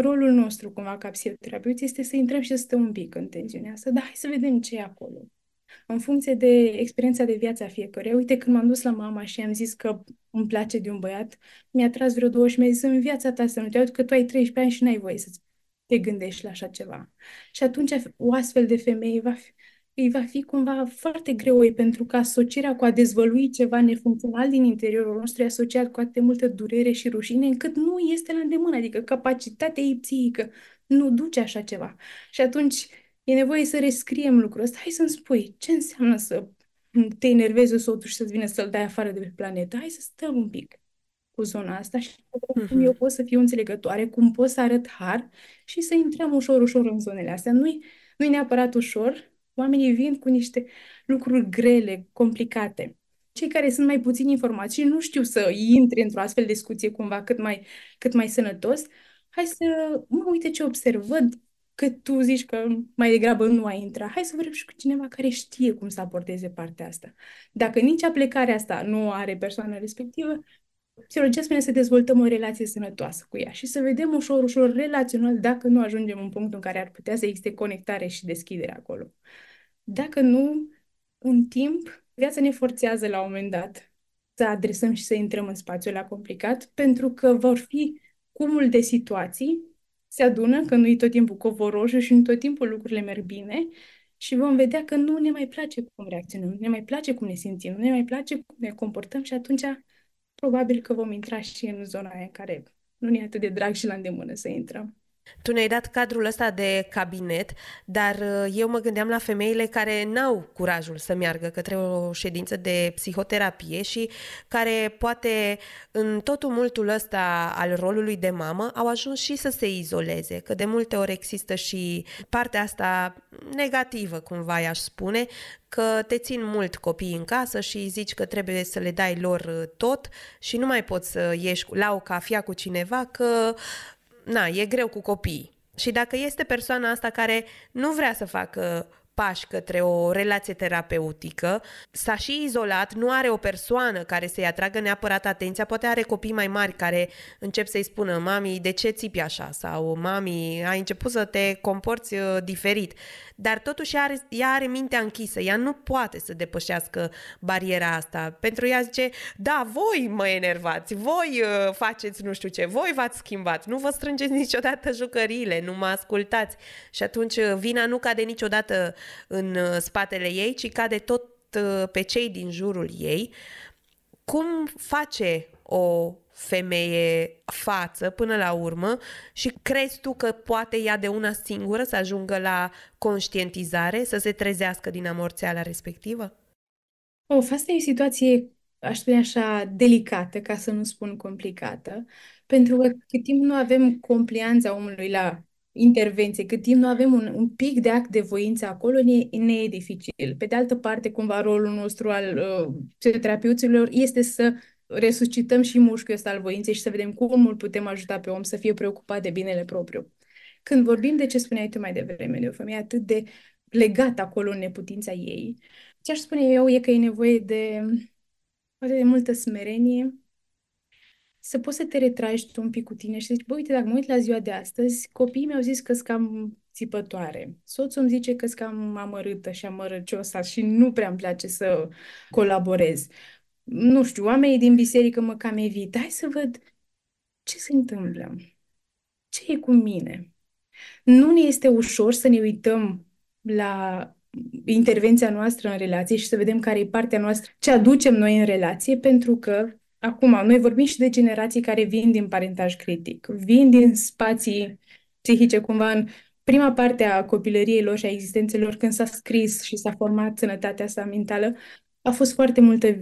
rolul nostru, cumva, ca psihoterapeut este să intrăm și să stăm un pic în tensiunea asta, dar hai să vedem ce e acolo. În funcție de experiența de viață a fiecăruia, uite, când m-am dus la mama și am zis că îmi place de un băiat, mi-a tras vreo două și mi-a zis, în viața ta să nu te uit că tu ai 13 ani și n-ai voie să te gândești la așa ceva. Și atunci o astfel de femeie va fi, îi va fi cumva foarte greu pentru că asocierea cu a dezvălui ceva nefuncțional din interiorul nostru e asociat cu atât de multă durere și rușine încât nu este la îndemână, adică capacitatea ei psihică nu duce așa ceva. Și atunci e nevoie să rescriem lucrul ăsta. Hai să-mi spui ce înseamnă să te enervezi soțul și să-ți vină să-l dai afară de pe planetă. Hai să stăm un pic cu zona asta și uh-huh. cum mhm. eu pot să fiu înțelegătoare, cum pot să arăt har și să intrăm ușor, ușor în zonele astea. Nu-i, nu-i neapărat ușor, Oamenii vin cu niște lucruri grele, complicate. Cei care sunt mai puțin informați și nu știu să intre într-o astfel de discuție cumva cât mai, cât mai sănătos, hai să mă uite ce observ, văd că tu zici că mai degrabă nu ai intra. Hai să vorbim și cu cineva care știe cum să abordeze partea asta. Dacă nici aplicarea asta nu are persoana respectivă, Psihologia spune să dezvoltăm o relație sănătoasă cu ea și să vedem ușor, ușor, relațional, dacă nu ajungem în punctul în care ar putea să existe conectare și deschidere acolo. Dacă nu, în timp, viața ne forțează la un moment dat să adresăm și să intrăm în spațiul la complicat, pentru că vor fi cumul de situații se adună, că nu-i tot timpul covoroșu și nu tot timpul lucrurile merg bine și vom vedea că nu ne mai place cum reacționăm, nu ne mai place cum ne simțim, nu ne mai place cum ne comportăm și atunci probabil că vom intra și în zona aia care nu ne e atât de drag și la îndemână să intrăm. Tu ne-ai dat cadrul ăsta de cabinet, dar uh, eu mă gândeam la femeile care n-au curajul să meargă către o ședință de psihoterapie și care poate în totul multul ăsta al rolului de mamă au ajuns și să se izoleze, că de multe ori există și partea asta negativă, cumva i-aș spune, că te țin mult copiii în casă și zici că trebuie să le dai lor uh, tot și nu mai poți să ieși la o cafea cu cineva că na, e greu cu copiii. Și dacă este persoana asta care nu vrea să facă pași către o relație terapeutică, s-a și izolat, nu are o persoană care să-i atragă neapărat atenția, poate are copii mai mari care încep să-i spună, mami, de ce țipi așa? Sau, mami, ai început să te comporți uh, diferit. Dar totuși are, ea are mintea închisă, ea nu poate să depășească bariera asta. Pentru ea zice, da, voi mă enervați, voi uh, faceți nu știu ce, voi v-ați schimbat, nu vă strângeți niciodată jucăriile, nu mă ascultați. Și atunci uh, vina nu cade niciodată în uh, spatele ei, ci cade tot uh, pe cei din jurul ei. Cum face o femeie față până la urmă și crezi tu că poate ea de una singură să ajungă la conștientizare, să se trezească din amorțeala respectivă? Of, asta e o situație, aș spune așa, delicată, ca să nu spun complicată, pentru că cât timp nu avem complianța omului la intervenție, cât timp nu avem un, un pic de act de voință acolo, ne, ne e dificil. Pe de altă parte, cumva, rolul nostru al uh, terapeuților este să resuscităm și mușchiul ăsta al voinței și să vedem cum îl putem ajuta pe om să fie preocupat de binele propriu. Când vorbim de ce spuneai tu mai devreme, de o femeie atât de legată acolo în neputința ei, ce aș spune eu e că e nevoie de poate de multă smerenie, să poți să te retragi tu un pic cu tine și să zici, bă, uite, dacă mă uit la ziua de astăzi, copiii mi-au zis că sunt cam țipătoare. Soțul îmi zice că sunt cam amărâtă și amărăcioasă și nu prea îmi place să colaborez. Nu știu, oamenii din biserică mă cam evit. Hai să văd ce se întâmplă. Ce e cu mine? Nu ne este ușor să ne uităm la intervenția noastră în relație și să vedem care e partea noastră, ce aducem noi în relație, pentru că Acum, noi vorbim și de generații care vin din parentaj critic, vin din spații psihice cumva în prima parte a copilăriei lor și a existențelor, când s-a scris și s-a format sănătatea sa mentală, a fost foarte multă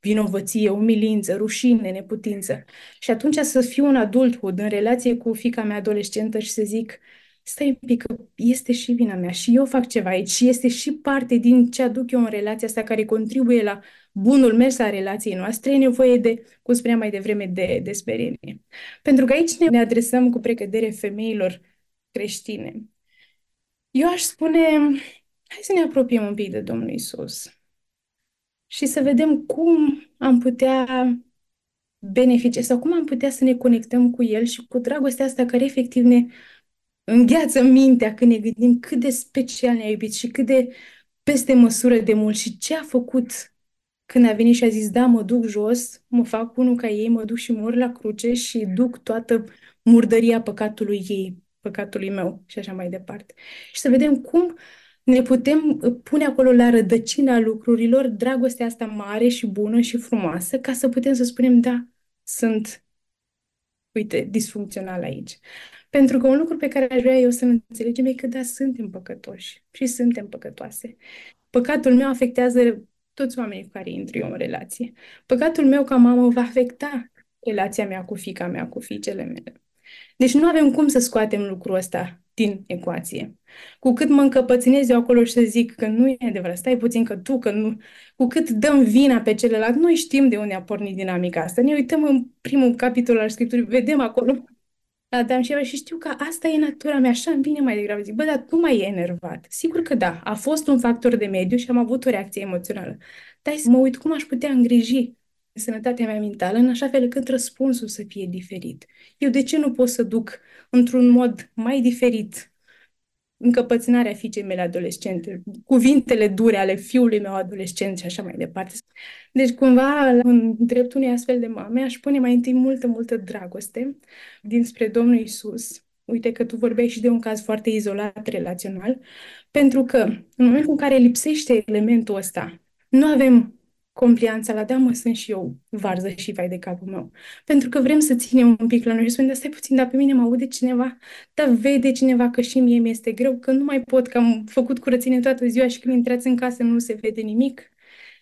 vinovăție, umilință, rușine, neputință. Și atunci să fiu un adult, în relație cu fica mea adolescentă și să zic, uh, stai un pic, că este și vina mea și eu fac ceva aici și este și parte din ce aduc eu în relația asta care contribuie la bunul mers a relației noastre, e nevoie de, cum spuneam mai devreme, de, de sperenie. Pentru că aici ne adresăm cu precădere femeilor creștine. Eu aș spune, hai să ne apropiem un pic de Domnul Isus și să vedem cum am putea beneficia sau cum am putea să ne conectăm cu El și cu dragostea asta care efectiv ne îngheață mintea când ne gândim cât de special ne-a iubit și cât de peste măsură de mult și ce a făcut când a venit și a zis, da, mă duc jos, mă fac unul ca ei, mă duc și mor la cruce și duc toată murdăria păcatului ei, păcatului meu și așa mai departe. Și să vedem cum ne putem pune acolo la rădăcina lucrurilor dragostea asta mare și bună și frumoasă ca să putem să spunem, da, sunt, uite, disfuncțional aici. Uh, pentru că un lucru pe care aș vrea eu să-l înțelegem e că da, suntem păcătoși și suntem păcătoase. Păcatul meu afectează toți oamenii cu care intru eu în relație. Păcatul meu ca mamă va afecta relația mea cu fica mea, cu fiicele mele. Deci nu avem cum să scoatem lucrul ăsta din ecuație. Cu cât mă încăpățânez eu acolo și să zic că nu e adevărat, stai puțin că tu, că nu... Cu cât dăm vina pe celălalt, noi știm de unde a pornit dinamica asta. Ne uităm în primul capitol al Scripturii, vedem acolo da, dar ceva și știu că asta e natura mea, așa îmi vine mai degrabă. Zic, bă, dar tu mai e enervat. Sigur că da, a fost un factor de mediu și am avut o reacție emoțională. Dar mă uit cum aș putea îngriji sănătatea mea mentală în așa fel încât răspunsul să fie diferit. Eu de ce nu pot să duc într-un mod mai diferit încăpățânarea fiicei mele adolescente, cuvintele dure ale fiului meu adolescent și așa mai departe. Deci, cumva, în dreptul unei astfel de mame, aș pune mai întâi multă, multă dragoste dinspre Domnul Isus. Uite că tu vorbeai și de un caz foarte izolat relațional, pentru că în momentul în care lipsește elementul ăsta, nu avem complianța la teamă sunt și eu varză și vai de capul meu. Pentru că vrem să ținem un pic la noi și spunem, da, stai puțin, dar pe mine mă aude cineva, dar vede cineva că și mie mi-este greu, că nu mai pot, că am făcut curățenie toată ziua și când intrați în casă nu se vede nimic.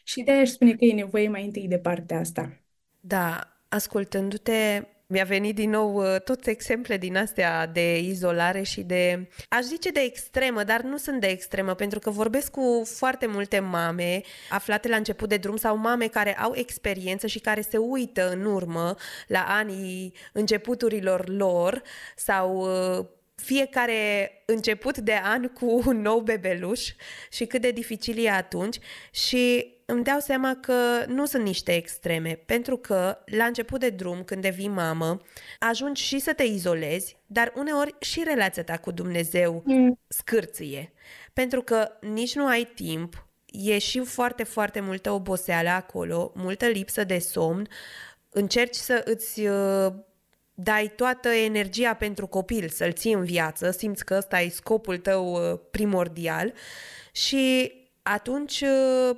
Și de-aia aș spune că e nevoie mai întâi de partea asta. Da, ascultându-te, mi-a venit din nou uh, tot exemple din astea de izolare și de, aș zice de extremă, dar nu sunt de extremă, pentru că vorbesc cu foarte multe mame aflate la început de drum sau mame care au experiență și care se uită în urmă la anii începuturilor lor sau uh, fiecare început de an cu un nou bebeluș și cât de dificil e atunci și îmi dau seama că nu sunt niște extreme, pentru că la început de drum, când devii mamă, ajungi și să te izolezi, dar uneori și relația ta cu Dumnezeu mm. scârție, pentru că nici nu ai timp, e și foarte, foarte multă oboseală acolo, multă lipsă de somn, încerci să îți uh, dai toată energia pentru copil, să-l ții în viață, simți că ăsta e scopul tău uh, primordial și atunci uh,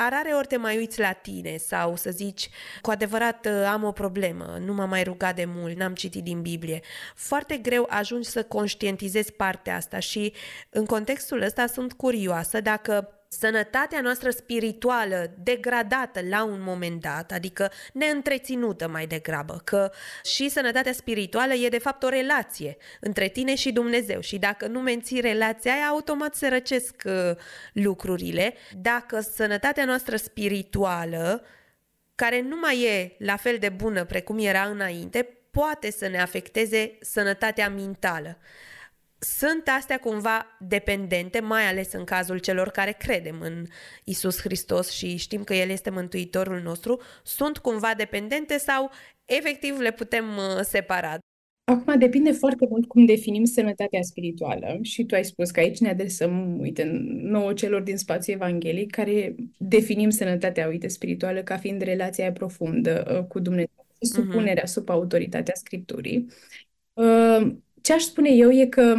Arare ori te mai uiți la tine sau să zici, cu adevărat ă, am o problemă, nu m-am mai rugat de mult, n-am citit din Biblie. Foarte greu ajungi să conștientizezi partea asta și în contextul ăsta sunt curioasă dacă sănătatea noastră spirituală degradată la un moment dat, adică neîntreținută mai degrabă, că și sănătatea spirituală e de fapt o relație între tine și Dumnezeu și dacă nu menții relația aia, automat se răcesc uh, lucrurile. Dacă sănătatea noastră spirituală, care nu mai e la fel de bună precum era înainte, poate să ne afecteze sănătatea mentală sunt astea cumva dependente, mai ales în cazul celor care credem în Isus Hristos și știm că El este Mântuitorul nostru, sunt cumva dependente sau efectiv le putem uh, separa? Acum depinde foarte mult cum definim sănătatea spirituală și tu ai spus că aici ne adresăm, uite, nouă celor din spațiu evanghelic care definim sănătatea, uite, spirituală ca fiind relația profundă uh, cu Dumnezeu, mhm. supunerea uh-huh. sub autoritatea Scripturii. Uh, ce aș spune eu e că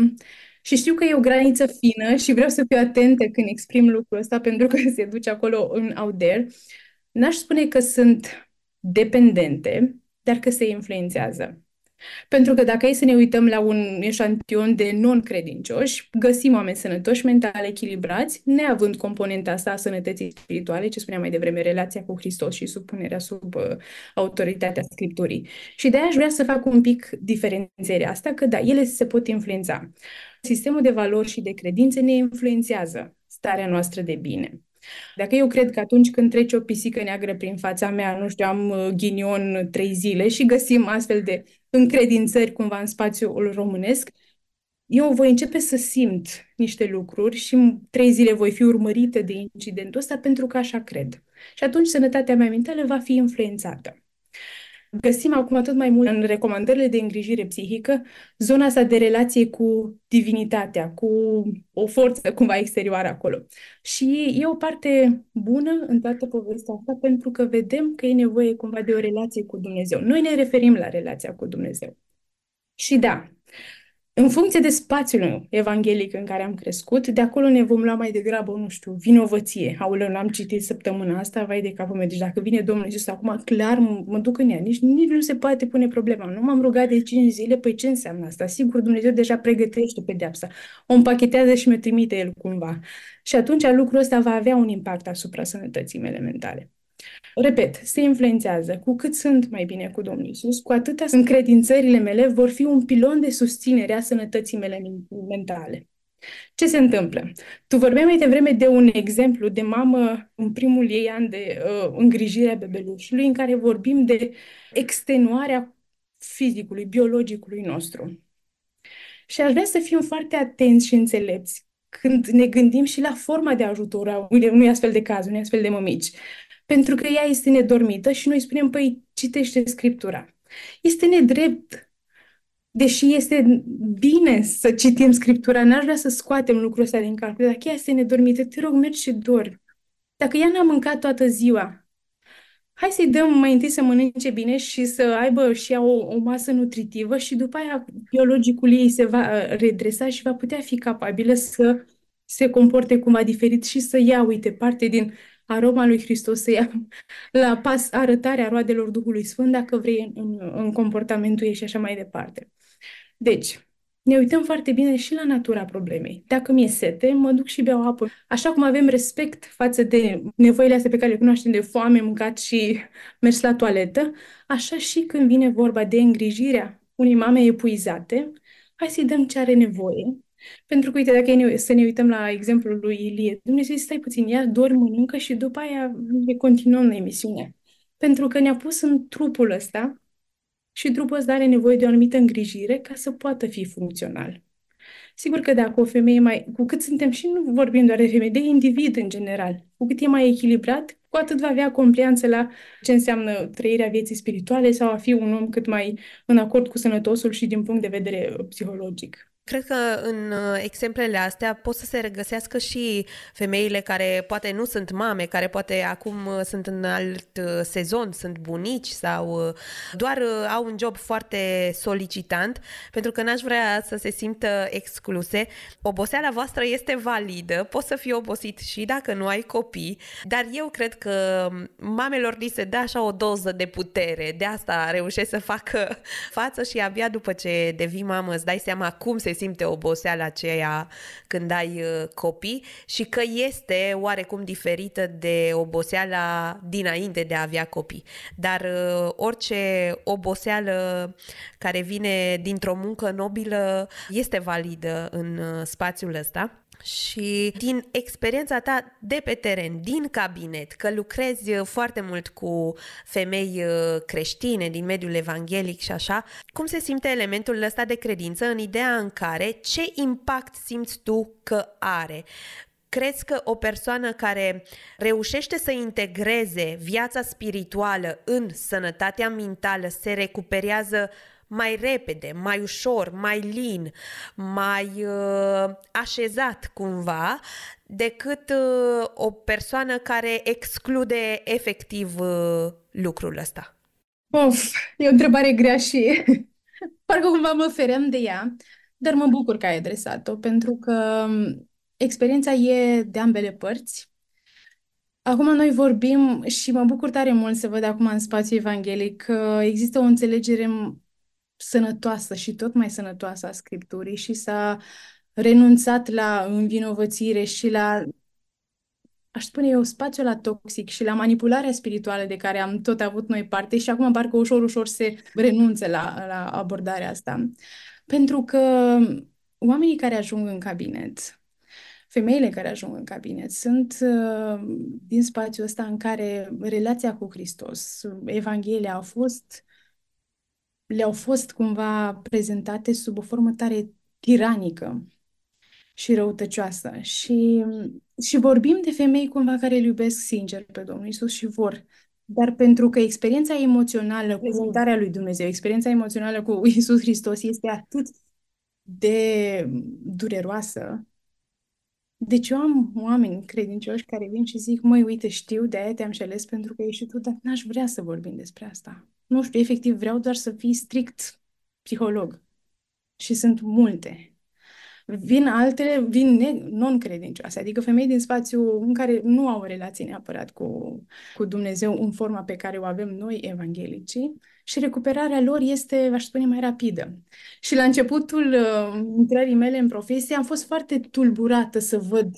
și știu că e o graniță fină și vreau să fiu atentă când exprim lucrul ăsta pentru că se duce acolo în out there. N-aș spune că sunt dependente, dar că se influențează. Pentru că dacă e să ne uităm la un eșantion de non-credincioși, găsim oameni sănătoși, mental echilibrați, neavând componenta asta a sănătății spirituale, ce spuneam mai devreme, relația cu Hristos și supunerea sub uh, autoritatea Scripturii. Și de aia aș vrea să fac un pic diferențierea asta, că da, ele se pot influența. Sistemul de valori și de credințe ne influențează starea noastră de bine. Dacă eu cred că atunci când trece o pisică neagră prin fața mea, nu știu, am uh, ghinion trei zile și găsim astfel de încredințări cumva în spațiul românesc, eu voi începe să simt niște lucruri și trei zile voi fi urmărită de incidentul ăsta pentru că așa cred. Și atunci sănătatea mea mentală va fi influențată. Găsim acum atât mai mult în recomandările de îngrijire psihică zona asta de relație cu divinitatea, cu o forță cumva exterioară acolo. Și e o parte bună în toată povestea asta pentru că vedem că e nevoie cumva de o relație cu Dumnezeu. Noi ne referim la relația cu Dumnezeu. Și da, în funcție de spațiul evanghelic în care am crescut, de acolo ne vom lua mai degrabă, nu știu, vinovăție. Aulă, l-am citit săptămâna asta, vai de capul meu. Deci dacă vine Domnul Iisus acum, clar m- mă duc în ea. Nici, nici nu se poate pune problema. Nu m-am rugat de 5 zile, păi ce înseamnă asta? Sigur, Dumnezeu deja pregătește pedeapsa. O împachetează și mi-o trimite El cumva. Și atunci lucrul ăsta va avea un impact asupra sănătății mele mentale. Repet, se influențează. Cu cât sunt mai bine cu Domnul Isus, cu atâtea încredințările mele vor fi un pilon de susținere a sănătății mele mentale. Ce se întâmplă? Tu vorbeai mai devreme de un exemplu de mamă în primul ei an de uh, îngrijire a bebelușului, în care vorbim de extenuarea fizicului, biologicului nostru. Și aș vrea să fim foarte atenți și înțelepți când ne gândim și la forma de ajutor a unui astfel de caz, unui astfel de mămici pentru că ea este nedormită și noi spunem, păi, citește Scriptura. Este nedrept, deși este bine să citim Scriptura, n-aș vrea să scoatem lucrul ăsta din calcul. Dacă ea este nedormită, te rog, mergi și dormi. Dacă ea n-a mâncat toată ziua, hai să-i dăm mai întâi să mănânce bine și să aibă și ea o, o masă nutritivă și după aia biologicul ei se va uh, redresa și va putea fi capabilă să se comporte cumva diferit și să ia, uite, parte din aroma lui Hristos să ia la pas arătarea roadelor Duhului Sfânt, dacă vrei, în, în, în comportamentul ei și așa mai departe. Deci, ne uităm foarte bine și la natura problemei. Dacă mi-e sete, mă duc și beau apă. Așa cum avem respect față de nevoile astea pe care le cunoaștem de foame, mâncat și mers la toaletă, așa și când vine vorba de îngrijirea unei mame epuizate, hai să-i dăm ce are nevoie pentru că, uite, dacă ne, să ne uităm la exemplul lui Ilie, Dumnezeu stai puțin, ia, dormi, mănâncă și după aia ne continuăm la emisiunea. Da. Pentru că ne-a pus în trupul ăsta și trupul ăsta are nevoie de o anumită îngrijire ca să poată fi funcțional. Sigur că dacă o femeie mai... Cu cât suntem și nu vorbim doar de femei, de individ în general, cu cât e mai echilibrat, cu atât va avea complianță la ce înseamnă trăirea vieții spirituale sau a fi un om cât mai în acord cu sănătosul și din punct de vedere psihologic. Cred că în uh, exemplele astea pot să se regăsească și femeile care poate nu sunt mame, care poate acum uh, sunt în alt uh, sezon, sunt bunici sau doar au un job foarte solicitant, pentru că n-aș vrea să se simtă excluse. Oboseala voastră este validă, poți să fii obosit și dacă nu ai copii, dar eu cred că mamelor li se dă așa o doză de putere, de asta reușesc să facă față și abia după ce devii mamă îți dai seama cum se simte oboseala aceea când ai uh, copii și că este oarecum diferită de oboseala dinainte de a avea copii. Dar uh, orice oboseală care vine dintr-o muncă nobilă este validă în uh, spațiul ăsta. Și din experiența ta de pe teren, din cabinet, că lucrezi uh, foarte mult cu femei uh, creștine din mediul evanghelic și așa, cum se simte elementul ăsta de credință în ideea în care ce impact simți tu că are? Crezi că o persoană care reușește să integreze viața spirituală în sănătatea mentală se recuperează mai repede, mai ușor, mai lin, mai uh, așezat cumva, decât uh, o persoană care exclude efectiv uh, lucrul ăsta? Of, e o întrebare grea și parcă cumva mă ferem de ea, dar mă bucur că ai adresat-o, pentru că um, experiența e de ambele părți. Acum noi vorbim și mă bucur tare mult să văd acum în spațiu evanghelic că există o înțelegere sănătoasă și tot mai sănătoasă a Scripturii și s-a renunțat la învinovățire și la, aș spune eu, spațiul la toxic și la manipularea spirituală de care am tot avut noi parte și acum parcă ușor, ușor se renunță la, la abordarea asta. Pentru că oamenii care ajung în cabinet, femeile care ajung în cabinet sunt uh, din spațiul ăsta în care relația cu Hristos, Evanghelia a fost le-au fost cumva prezentate sub o formă tare tiranică și răutăcioasă. Și, și vorbim de femei cumva care îl iubesc sincer pe Domnul Isus și vor. Dar pentru că experiența emoțională cu Prezentarea exact. lui Dumnezeu, experiența emoțională cu Isus Hristos este atât de dureroasă, deci eu am oameni credincioși care vin și zic, măi, uite, știu, de aia te-am și ales pentru că ești tu, dar n-aș vrea să vorbim despre asta nu știu, efectiv vreau doar să fii strict psiholog. Și sunt multe. Vin altele, vin non-credincioase, adică femei din spațiu în care nu au relație neapărat cu, cu Dumnezeu în forma pe care o avem noi, evanghelicii, și recuperarea lor este, aș spune, mai rapidă. Și la începutul uh, intrării mele în profesie am fost foarte tulburată să văd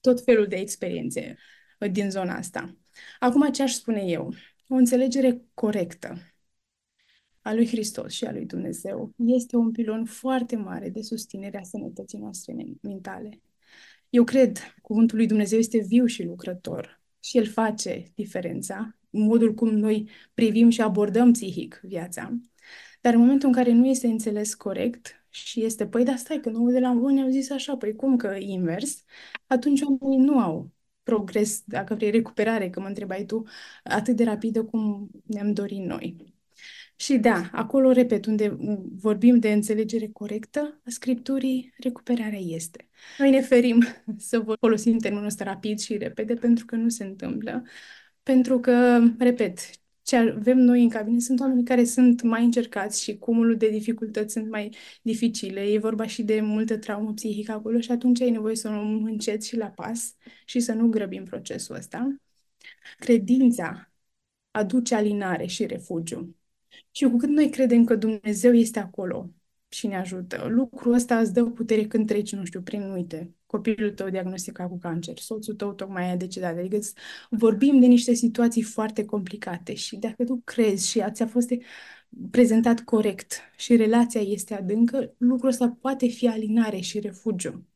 tot felul de experiențe uh, din zona asta. Acum, ce aș spune eu? o înțelegere corectă a lui Hristos și a lui Dumnezeu este un pilon foarte mare de susținere a sănătății noastre mentale. Eu cred cuvântul lui Dumnezeu este viu și lucrător și el face diferența în modul cum noi privim și abordăm psihic viața. Dar în momentul în care nu este înțeles corect și este, păi da, stai, că nu de la voi ne-au zis așa, păi cum că invers, atunci oamenii nu au progres, dacă vrei, recuperare, că mă întrebai tu, atât de rapidă cum ne-am dorit noi. Și da, acolo, repet, unde vorbim de înțelegere corectă a Scripturii, recuperarea este. Noi ne ferim să folosim termenul ăsta rapid și repede pentru că nu se întâmplă. Pentru că, repet, ce avem noi în cabinet sunt oameni care sunt mai încercați și cumulul de dificultăți sunt mai dificile. E vorba și de multă traumă psihică acolo și atunci ai nevoie să o luăm încet și la pas și să nu grăbim procesul ăsta. Credința aduce alinare și refugiu. Și cu cât noi credem că Dumnezeu este acolo și ne ajută, lucrul ăsta îți dă putere când treci, nu știu, prin, uite, copilul tău diagnosticat cu cancer, soțul tău tocmai a decedat. Adică vorbim de niște situații foarte complicate și dacă tu crezi și ți-a fost prezentat corect și relația este adâncă, lucrul ăsta poate fi alinare și refugiu.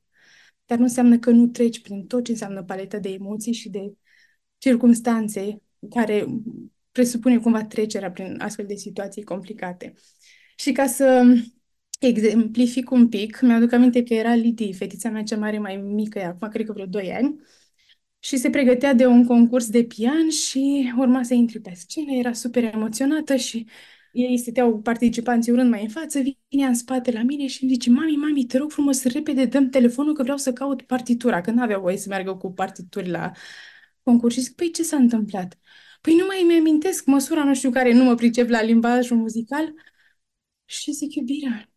Dar nu înseamnă că nu treci prin tot ce înseamnă paleta de emoții și de circunstanțe care presupune cumva trecerea prin astfel de situații complicate. Și ca să exemplific un pic, mi-aduc aminte că era Lidii, fetița mea cea mare mai mică, acum cred că vreo 2 ani, și se pregătea de un concurs de pian și urma să intri pe scenă, era super emoționată și ei stăteau participanții urând mai în față, vine în spate la mine și îmi zice, mami, mami, te rog frumos, repede dăm telefonul că vreau să caut partitura, că n-avea voie să meargă cu partituri la concurs. Și zic, păi ce s-a întâmplat? Păi nu mai mi-amintesc măsura, nu știu care, nu mă pricep la limbajul muzical. Și zic, iubirea,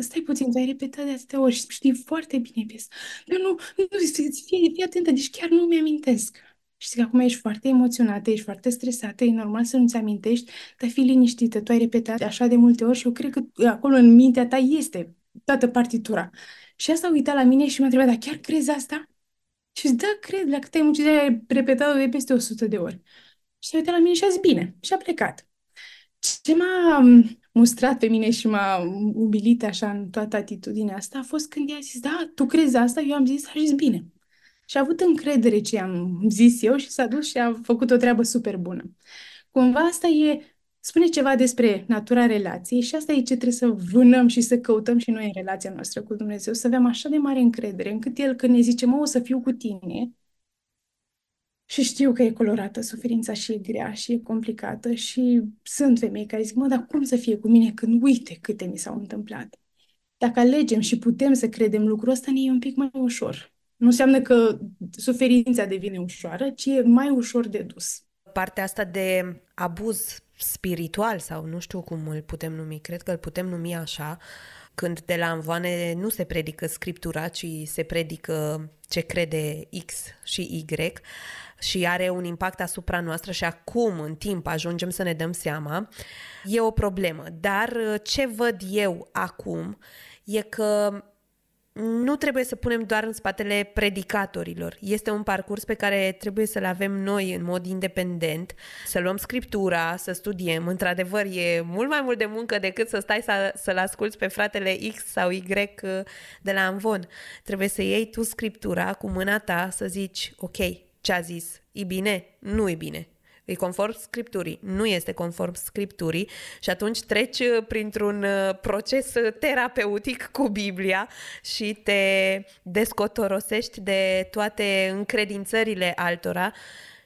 Stai puțin, tu ai repetat de atâtea ori știi foarte bine piesa. Dar nu, nu, fii, fii atentă, deci chiar nu mi-amintesc. Știi că acum ești foarte emoționată, ești foarte stresată, e normal să nu-ți amintești, dar fii liniștită, tu ai repetat așa de multe ori și eu cred că acolo în mintea ta este toată partitura. Și asta a uitat la mine și m-a întrebat, dar chiar crezi asta? Și zic, da, cred, dacă te ai muncit, ai repetat de peste 100 de ori. Și a uitat la mine și a zis, bine, și a plecat. Ce m-a mustrat pe mine și m-a umilit așa în toată atitudinea asta a fost când i-a zis, da, tu crezi asta? Eu am zis, a zis bine. Și a avut încredere ce am zis eu și s-a dus și a făcut o treabă super bună. Cumva asta e, spune ceva despre natura relației și asta e ce trebuie să vânăm și să căutăm și noi în relația noastră cu Dumnezeu, să avem așa de mare încredere încât El când ne zice, mă, o să fiu cu tine, și știu că e colorată suferința și e grea și e complicată și sunt femei care zic, mă, dar cum să fie cu mine când uite câte mi s-au întâmplat? Dacă alegem și putem să credem lucrul ăsta, ne e un pic mai ușor. Nu înseamnă că suferința devine ușoară, ci e mai ușor de dus. Partea asta de abuz spiritual sau nu știu cum îl putem numi, cred că îl putem numi așa, când de la învoane nu se predică scriptura, ci se predică ce crede X și Y și are un impact asupra noastră și acum, în timp, ajungem să ne dăm seama, e o problemă. Dar uh, ce văd eu acum e că nu trebuie să punem doar în spatele predicatorilor. Este un parcurs pe care trebuie să-l avem noi în mod independent, să luăm scriptura, să studiem. Într-adevăr, e mult mai mult de muncă decât să stai să, să-l asculți pe fratele X sau Y uh, de la Amvon. Trebuie să iei tu scriptura cu mâna ta, să zici, ok, ce a zis e bine, nu e bine. E conform scripturii, nu este conform scripturii și atunci treci uh, printr-un uh, proces uh, terapeutic cu Biblia și te descotorosești de toate încredințările altora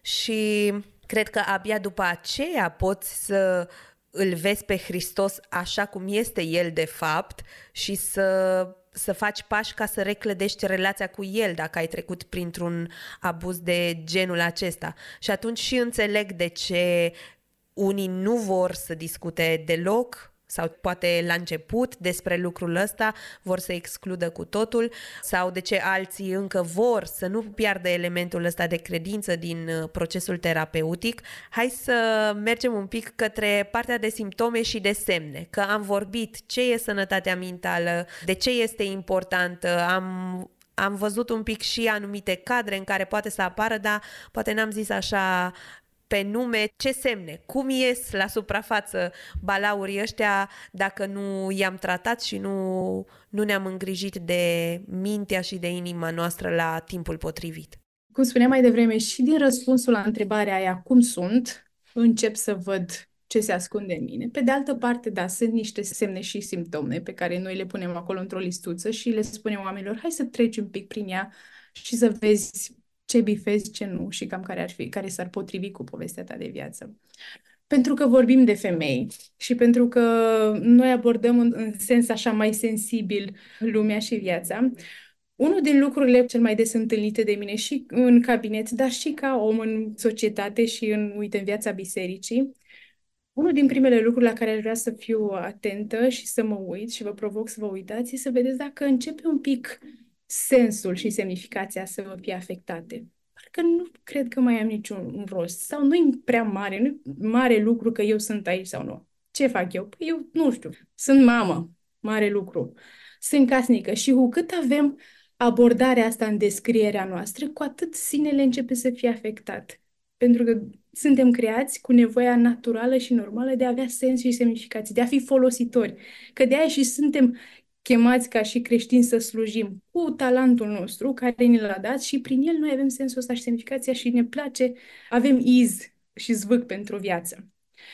și cred că abia după aceea poți să îl vezi pe Hristos așa cum este El de fapt și să să faci pași ca să reclădești relația cu el dacă ai trecut printr-un abuz de genul acesta. Și atunci și înțeleg de ce unii nu vor să discute deloc sau poate la început despre lucrul ăsta vor să excludă cu totul sau de ce alții încă vor să nu piardă elementul ăsta de credință din uh, procesul terapeutic, hai să mergem un pic către partea de simptome și de semne, că am vorbit ce e sănătatea mentală, de ce este importantă, am am văzut un pic și anumite cadre în care poate să apară, dar poate n-am zis așa pe nume ce semne, cum ies la suprafață balaurii ăștia dacă nu i-am tratat și nu, nu ne-am îngrijit de mintea și de inima noastră la timpul potrivit. Cum spuneam mai devreme, și din răspunsul la întrebarea aia, cum sunt, încep să văd ce se ascunde în mine. Pe de altă parte, da, sunt niște semne și simptome pe care noi le punem acolo într-o listuță și le spunem oamenilor, hai să treci un pic prin ea și să vezi ce bifezi, ce nu și cam care ar fi, care s-ar potrivi cu povestea ta de viață. Pentru că vorbim de femei și pentru că noi abordăm în, în sens așa mai sensibil lumea și viața, unul din lucrurile cel mai des întâlnite de mine și în cabinet, dar și ca om în societate și în, uite, în viața bisericii, unul din primele lucruri la care aș vrea să fiu atentă și să mă uit și vă provoc să vă uitați e să vedeți dacă începe un pic sensul și semnificația să fie afectate. Parcă nu cred că mai am niciun rost sau nu-i prea mare, nu mare lucru că eu sunt aici sau nu. Ce fac eu? Păi eu nu știu. Sunt mamă, mare lucru. Sunt casnică și cu cât avem abordarea asta în descrierea noastră, cu atât sinele începe să fie afectat. Pentru că suntem creați cu nevoia naturală și normală de a avea sens și semnificație, de a fi folositori. Că de aia și suntem chemați ca și creștini să slujim cu talentul nostru care ni l-a dat și prin el noi avem sensul ăsta și semnificația și ne place, avem iz și zvâc pentru viață.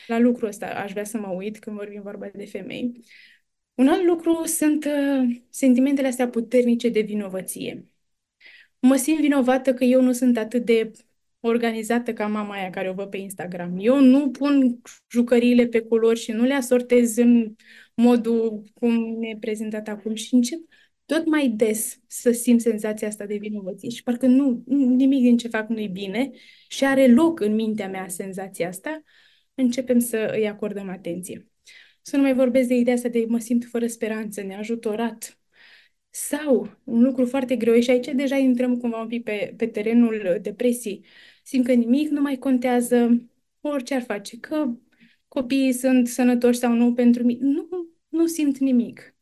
La lucrul ăsta aș vrea să mă uit când vorbim vorba de femei. Un alt lucru sunt uh, sentimentele astea puternice de vinovăție. Mă simt vinovată că eu nu sunt atât de organizată ca mama aia care o văd pe Instagram. Eu nu pun jucăriile pe culori și nu le asortez în modul cum ne prezentat acum și încep tot mai des să simt senzația asta de vinovăție și parcă nu, nimic din ce fac nu-i bine și are loc în mintea mea senzația asta, începem să îi acordăm atenție. Să nu mai vorbesc de ideea asta de mă simt fără speranță, neajutorat. Sau, un lucru foarte greu, și aici deja intrăm cumva un pic pe, pe terenul depresii, simt că nimic nu mai contează, orice ar face, că copiii sunt sănătoși sau nu pentru mine. Nu nu simt nimic.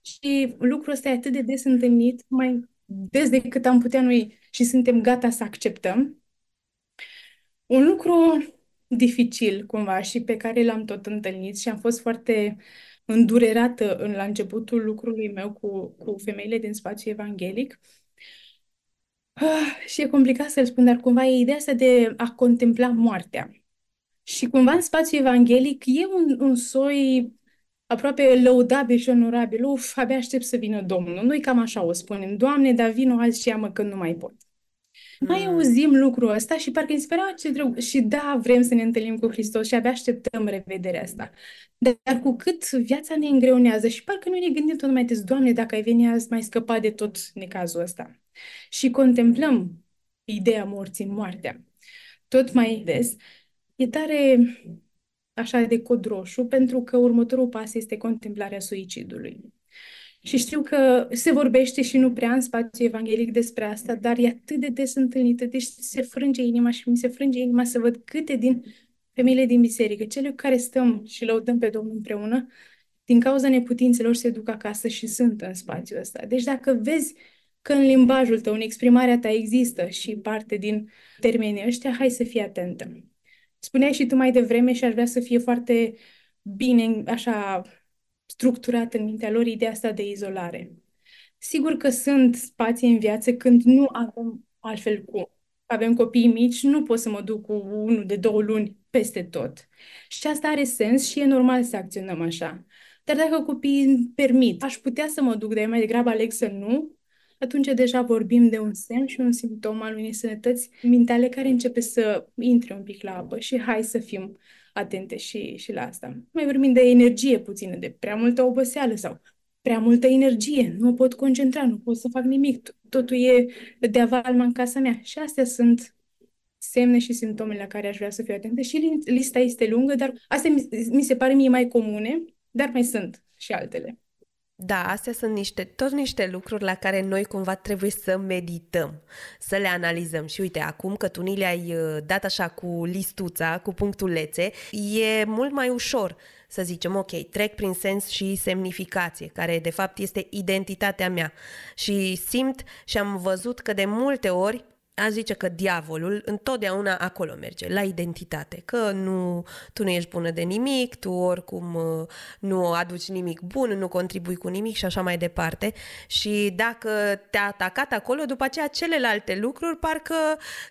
Și lucrul ăsta e atât de des întâlnit, mai des decât am putea noi și suntem gata să acceptăm. Un lucru dificil cumva și pe care l-am tot întâlnit și am fost foarte îndurerată în, la începutul lucrului meu cu, cu femeile din spațiu evanghelic. Ah, și e complicat să-l spun, dar cumva e ideea asta de a contempla moartea. Și cumva în spațiu evanghelic e un, un soi aproape lăudabil și onorabil, uf, abia aștept să vină Domnul. Noi cam așa o spunem, Doamne, dar o azi și ia-mă când nu mai pot. Mm. Mai auzim lucrul ăsta și parcă îmi spera ce drău. Și da, vrem să ne întâlnim cu Hristos și abia așteptăm revederea asta. Dar cu cât viața ne îngreunează și parcă nu ne gândim tot mai des, Doamne, dacă ai venit azi, mai scăpa de tot necazul ăsta. Și contemplăm ideea morții, moartea, tot mai des. E tare așa de cod roșu, pentru că următorul pas este contemplarea suicidului. Și știu că se vorbește și nu prea în spațiu evanghelic despre asta, dar e atât de des întâlnită, deci se frânge inima și mi se frânge inima să văd câte din femeile din biserică, cele care stăm și lăudăm pe Domnul împreună, din cauza neputințelor se duc acasă și sunt în spațiul ăsta. Deci dacă vezi că în limbajul tău, în exprimarea ta există și parte din termenii ăștia, hai să fii atentă. Spuneai și tu mai devreme și aș vrea să fie foarte bine, așa, structurat în mintea lor ideea asta de izolare. Sigur că sunt spații în viață când nu avem altfel cum. Avem copii mici, nu pot să mă duc cu unul de două luni peste tot. Și asta are sens și e normal să acționăm așa. Dar dacă copiii îmi permit, aș putea să mă duc, dar mai degrabă aleg să nu, atunci deja vorbim de un semn și un simptom al unei sănătăți mintale care începe să intre un pic la apă și hai să fim atente și, și la asta. Mai vorbim de energie puțină, de prea multă oboseală sau prea multă energie, nu pot concentra, nu pot să fac nimic, totul e de avalma în casa mea. Și astea sunt semne și simptome la care aș vrea să fiu atentă și lista este lungă, dar astea mi, mi se pare mie mai comune, dar mai sunt și altele. Da, astea sunt niște, tot niște lucruri la care noi cumva trebuie să medităm, să le analizăm. Și uite, acum că tu ni le-ai uh, dat așa cu listuța, cu punctulețe, e mult mai ușor să zicem, ok, trec prin sens și semnificație, care de fapt este identitatea mea. Și simt și am văzut că de multe ori a zice că diavolul întotdeauna acolo merge, la identitate, că nu, tu nu ești bună de nimic, tu oricum uh, nu aduci nimic bun, nu contribui cu nimic și așa mai departe. Și dacă te-a atacat acolo, după aceea celelalte lucruri parcă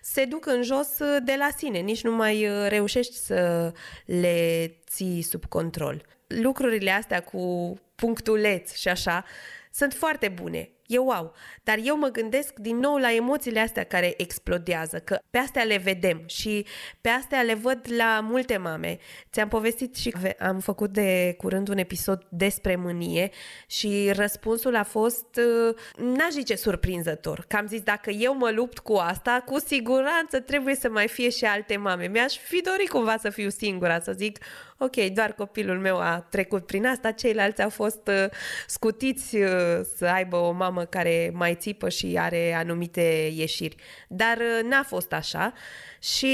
se duc în jos uh, de la sine, nici nu mai uh, reușești să le ții sub control. Lucrurile astea cu punctuleț și așa sunt foarte bune E wow. Dar eu mă gândesc din nou la emoțiile astea care explodează, că pe astea le vedem și pe astea le văd la multe mame. Ți-am povestit și am făcut de curând un episod despre mânie și răspunsul a fost, uh, n-aș zice surprinzător, că am zis dacă eu mă lupt cu asta, cu siguranță trebuie să mai fie și alte mame. Mi-aș fi dorit cumva să fiu singura, să zic, ok, doar copilul meu a trecut prin asta, ceilalți au fost uh, scutiți uh, să aibă o mamă care mai țipă și are anumite ieșiri. Dar uh, n-a fost așa și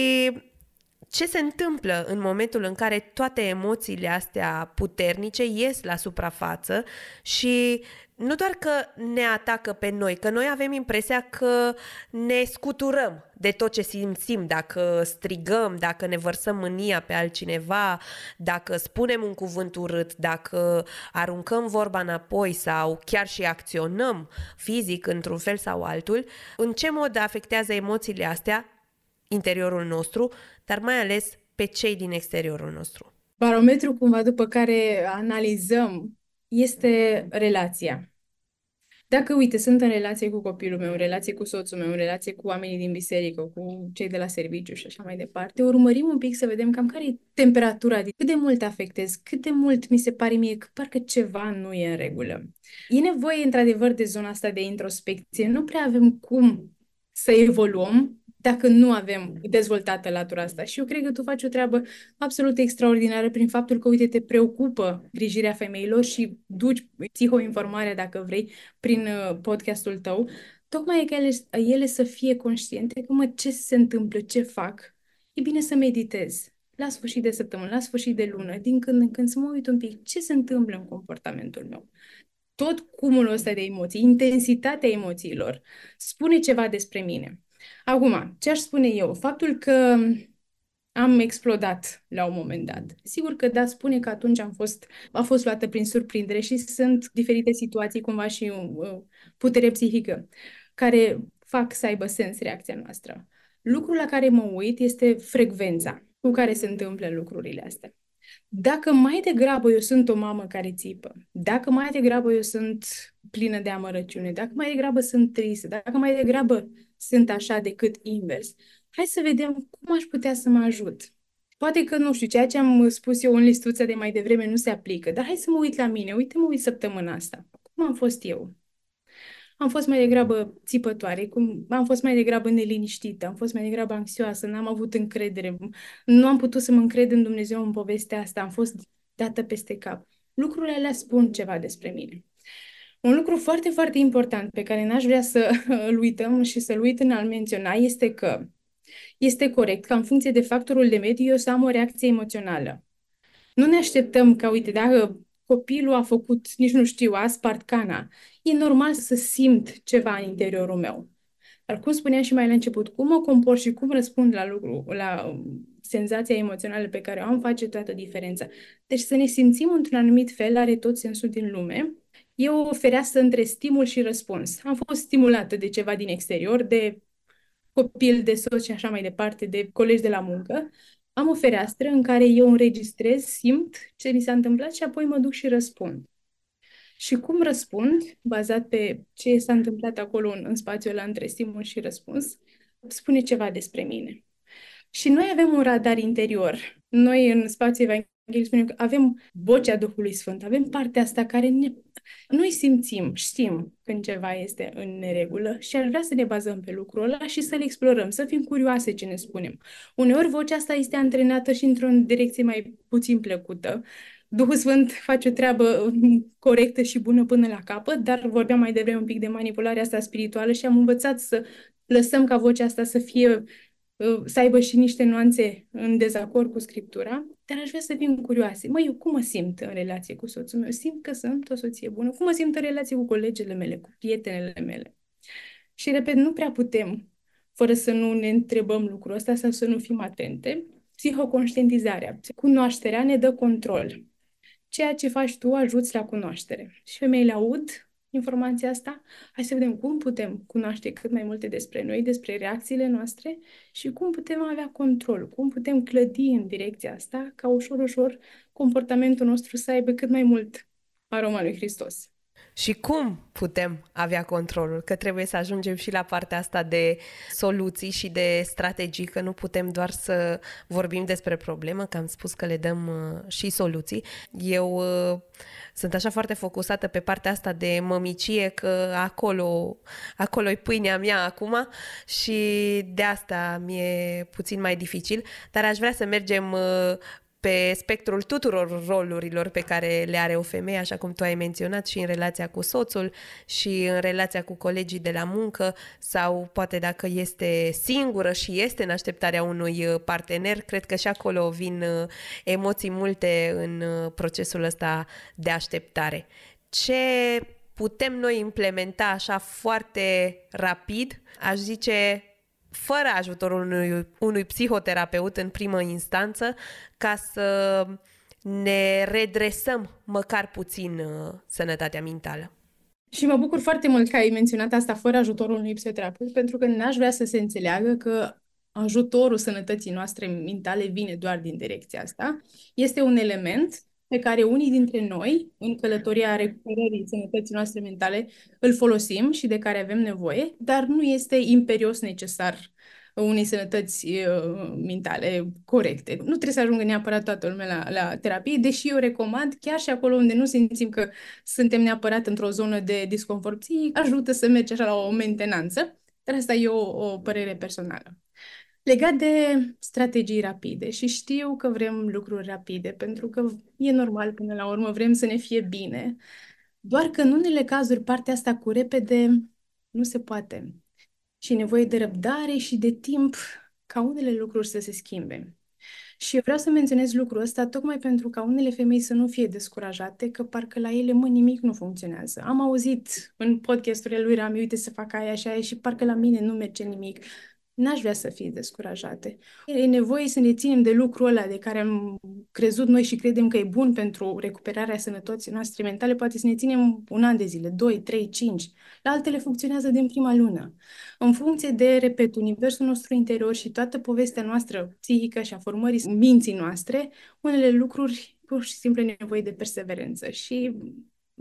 ce se întâmplă în momentul în care toate emoțiile astea puternice ies la suprafață și nu doar că ne atacă pe noi, că noi avem impresia că ne scuturăm de tot ce simțim, dacă strigăm, dacă ne vărsăm mânia pe altcineva, dacă spunem un cuvânt urât, dacă aruncăm vorba înapoi sau chiar și acționăm fizic într-un fel sau altul, în ce mod afectează emoțiile astea interiorul nostru, dar mai ales pe cei din exteriorul nostru. Barometru cumva după care analizăm este relația. Dacă, uite, sunt în relație cu copilul meu, în relație cu soțul meu, în relație cu oamenii din biserică, cu cei de la serviciu și așa mai departe, urmărim un pic să vedem cam care e temperatura, cât de mult afectez, cât de mult mi se pare mie că parcă ceva nu e în regulă. E nevoie, într-adevăr, de zona asta de introspecție. Nu prea avem cum să evoluăm dacă nu avem dezvoltată latura asta. Și eu cred că tu faci o treabă absolut extraordinară prin faptul că, uite, te preocupă grijirea femeilor și duci psihoinformarea, dacă vrei, prin uh, podcastul tău, tocmai că ele, ele să fie conștiente că, mă, ce se întâmplă, ce fac, e bine să meditez la sfârșit de săptămână, la sfârșit de lună, din când în când să mă uit un pic ce se întâmplă în comportamentul meu tot cumul ăsta de emoții, intensitatea emoțiilor, spune ceva despre mine. Acum, ce aș spune eu? Faptul că am explodat la un moment dat. Sigur că da, spune că atunci am fost, a fost luată prin surprindere și sunt diferite situații cumva și uh, putere psihică care fac să aibă sens reacția noastră. Lucrul la care mă uit este frecvența cu care se întâmplă lucrurile astea. Dacă mai degrabă eu sunt o mamă care țipă, dacă mai degrabă eu sunt plină de amărăciune, dacă mai degrabă sunt tristă, dacă mai degrabă sunt așa decât invers, hai să vedem cum aș putea să mă ajut. Poate că, nu știu, ceea ce am spus eu în listuța de mai devreme nu se aplică, dar hai să mă uit la mine, uite-mă uit săptămâna asta. Cum am fost eu? am fost mai degrabă țipătoare, cum, am fost mai degrabă neliniștită, am fost mai degrabă anxioasă, n-am avut încredere, nu am putut să mă încred în Dumnezeu în povestea asta, am fost dată peste cap. Lucrurile alea spun ceva despre mine. Un lucru foarte, foarte important pe care n-aș vrea să îl uităm și să-l uit în al menționa este că este corect ca în funcție de factorul de mediu eu să am o reacție emoțională. Nu ne așteptăm ca, uite, dacă copilul a făcut, nici nu știu, a spart cana. E normal să simt ceva în interiorul meu. Dar cum spuneam și mai la început, cum mă comport și cum răspund la lucru, la um, senzația emoțională pe care o am face toată diferența. Deci să ne simțim într-un anumit fel are tot sensul din lume. E o fereastră între stimul și răspuns. Am fost stimulată de ceva din exterior, de copil, de soț și așa mai departe, de colegi de la muncă am o fereastră în care eu înregistrez, simt ce mi s-a întâmplat și apoi mă duc și răspund. Și cum răspund, bazat pe ce s-a întâmplat acolo în, în spațiul ăla între stimul și răspuns, spune ceva despre mine. Și noi avem un radar interior. Noi în spațiul Evanghelie spune că avem vocea Duhului Sfânt, avem partea asta care ne, noi simțim, știm când ceva este în neregulă și ar vrea să ne bazăm pe lucrul ăla și să-l explorăm, să fim curioase ce ne spunem. Uneori vocea asta este antrenată și într-o direcție mai puțin plăcută. Duhul Sfânt face o treabă mm, corectă și bună până la capăt, dar vorbeam mai devreme un pic de manipularea asta spirituală și am învățat să lăsăm ca vocea asta să fie uh, să aibă și niște nuanțe în dezacord cu Scriptura dar aș vrea să fim curioase. Măi, eu cum mă simt în relație cu soțul meu? Simt că sunt o soție bună? Cum mă simt în relație cu colegele mele, cu prietenele mele? Și, repet, nu prea putem, fără să nu ne întrebăm lucrul ăsta sau să nu fim atente. Psihoconștientizarea, cunoașterea ne dă control. Ceea ce faci tu ajuți la cunoaștere. Și femeile aud informația asta. Hai să vedem cum putem cunoaște cât mai multe despre noi, despre reacțiile noastre și cum putem avea control, cum putem clădi în direcția asta ca ușor, ușor comportamentul nostru să aibă cât mai mult aroma lui Hristos și cum putem avea controlul, că trebuie să ajungem și la partea asta de soluții și de strategii, că nu putem doar să vorbim despre problemă, că am spus că le dăm uh, și soluții. Eu uh, sunt așa foarte focusată pe partea asta de mămicie, că acolo, acolo e pâinea mea acum și de asta mi-e puțin mai dificil, dar aș vrea să mergem uh, pe spectrul tuturor rolurilor pe care le are o femeie, așa cum tu ai menționat, și în relația cu soțul, și în relația cu colegii de la muncă, sau poate dacă este singură și este în așteptarea unui uh, partener, cred că și acolo vin uh, emoții multe în uh, procesul ăsta de așteptare. Ce putem noi implementa așa foarte rapid, aș zice fără ajutorul unui, unui psihoterapeut în primă instanță ca să ne redresăm măcar puțin uh, sănătatea mentală. Și mă bucur foarte mult că ai menționat asta fără ajutorul unui psihoterapeut, pentru că n-aș vrea să se înțeleagă că ajutorul sănătății noastre mentale vine doar din direcția asta. Este un element pe care unii dintre noi, în călătoria recuperării sănătății noastre mentale, îl folosim și de care avem nevoie, dar nu este imperios necesar unei sănătăți mentale corecte. Nu trebuie să ajungă neapărat toată lumea la, la terapie, deși eu recomand chiar și acolo unde nu simțim că suntem neapărat într-o zonă de disconfort ajută să mergi așa la o mentenanță, dar asta e o, o părere personală. Legat de strategii rapide și știu că vrem lucruri rapide, pentru că e normal până la urmă, vrem să ne fie bine, doar că în unele cazuri partea asta cu repede nu se poate și e nevoie de răbdare și de timp ca unele lucruri să se schimbe. Și eu vreau să menționez lucrul ăsta tocmai pentru ca unele femei să nu fie descurajate, că parcă la ele, mă, nimic nu funcționează. Am auzit în podcasturile lui Rami, uite să fac aia și aia și parcă la mine nu merge nimic n-aș vrea să fie descurajate. E nevoie să ne ținem de lucrul ăla de care am crezut noi și credem că e bun pentru recuperarea sănătății noastre mentale, poate să ne ținem un an de zile, 2, 3, 5. La altele funcționează din prima lună. În funcție de, repet, universul nostru interior și toată povestea noastră psihică și a formării minții noastre, unele lucruri pur și simplu e nevoie de perseverență și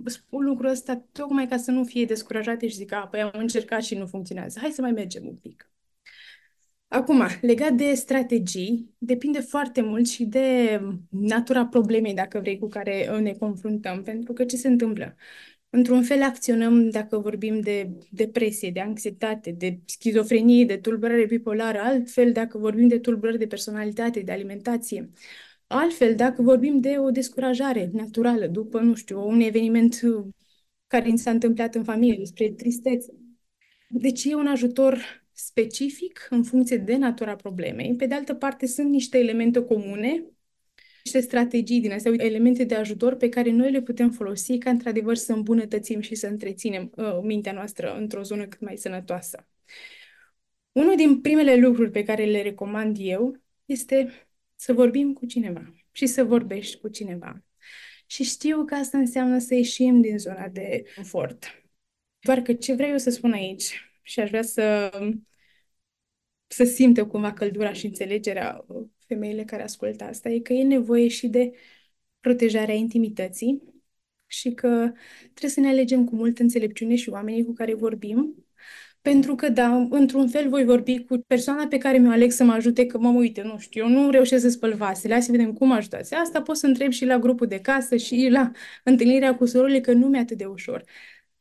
spun lucrul ăsta tocmai ca să nu fie descurajate și zic, a, păi am încercat și nu funcționează, hai să mai mergem un pic. Acum, legat de strategii, depinde foarte mult și de natura problemei, dacă vrei, cu care ne confruntăm, pentru că ce se întâmplă? Într-un fel acționăm dacă vorbim de depresie, de anxietate, de schizofrenie, de tulburare bipolară, altfel dacă vorbim de tulburări de personalitate, de alimentație. Altfel, dacă vorbim de o descurajare naturală după, nu știu, un eveniment care ni s-a întâmplat în familie, despre tristețe. Deci e un ajutor specific în funcție de natura problemei. Pe de altă parte, sunt niște elemente comune, niște strategii din astea, elemente de ajutor pe care noi le putem folosi ca într-adevăr să îmbunătățim și să întreținem uh, mintea noastră într-o zonă cât mai sănătoasă. Unul din primele lucruri pe care le recomand eu este să vorbim cu cineva și să vorbești cu cineva. Și știu că asta înseamnă să ieșim din zona de confort. Doar că ce vreau eu să spun aici și aș vrea să, să simte cumva căldura și înțelegerea uh, femeile care ascultă asta, e că e nevoie și de protejarea intimității și că trebuie să ne alegem cu multă înțelepciune și oamenii cu care vorbim, pentru că, da, într-un fel voi vorbi cu persoana pe care mi-o aleg să mă ajute, că, mă uite, nu știu, eu nu reușesc să spăl vasele, hai să vedem cum ajutați. Asta pot să întreb și la grupul de casă și la întâlnirea cu surorile, că nu mi-e atât de ușor.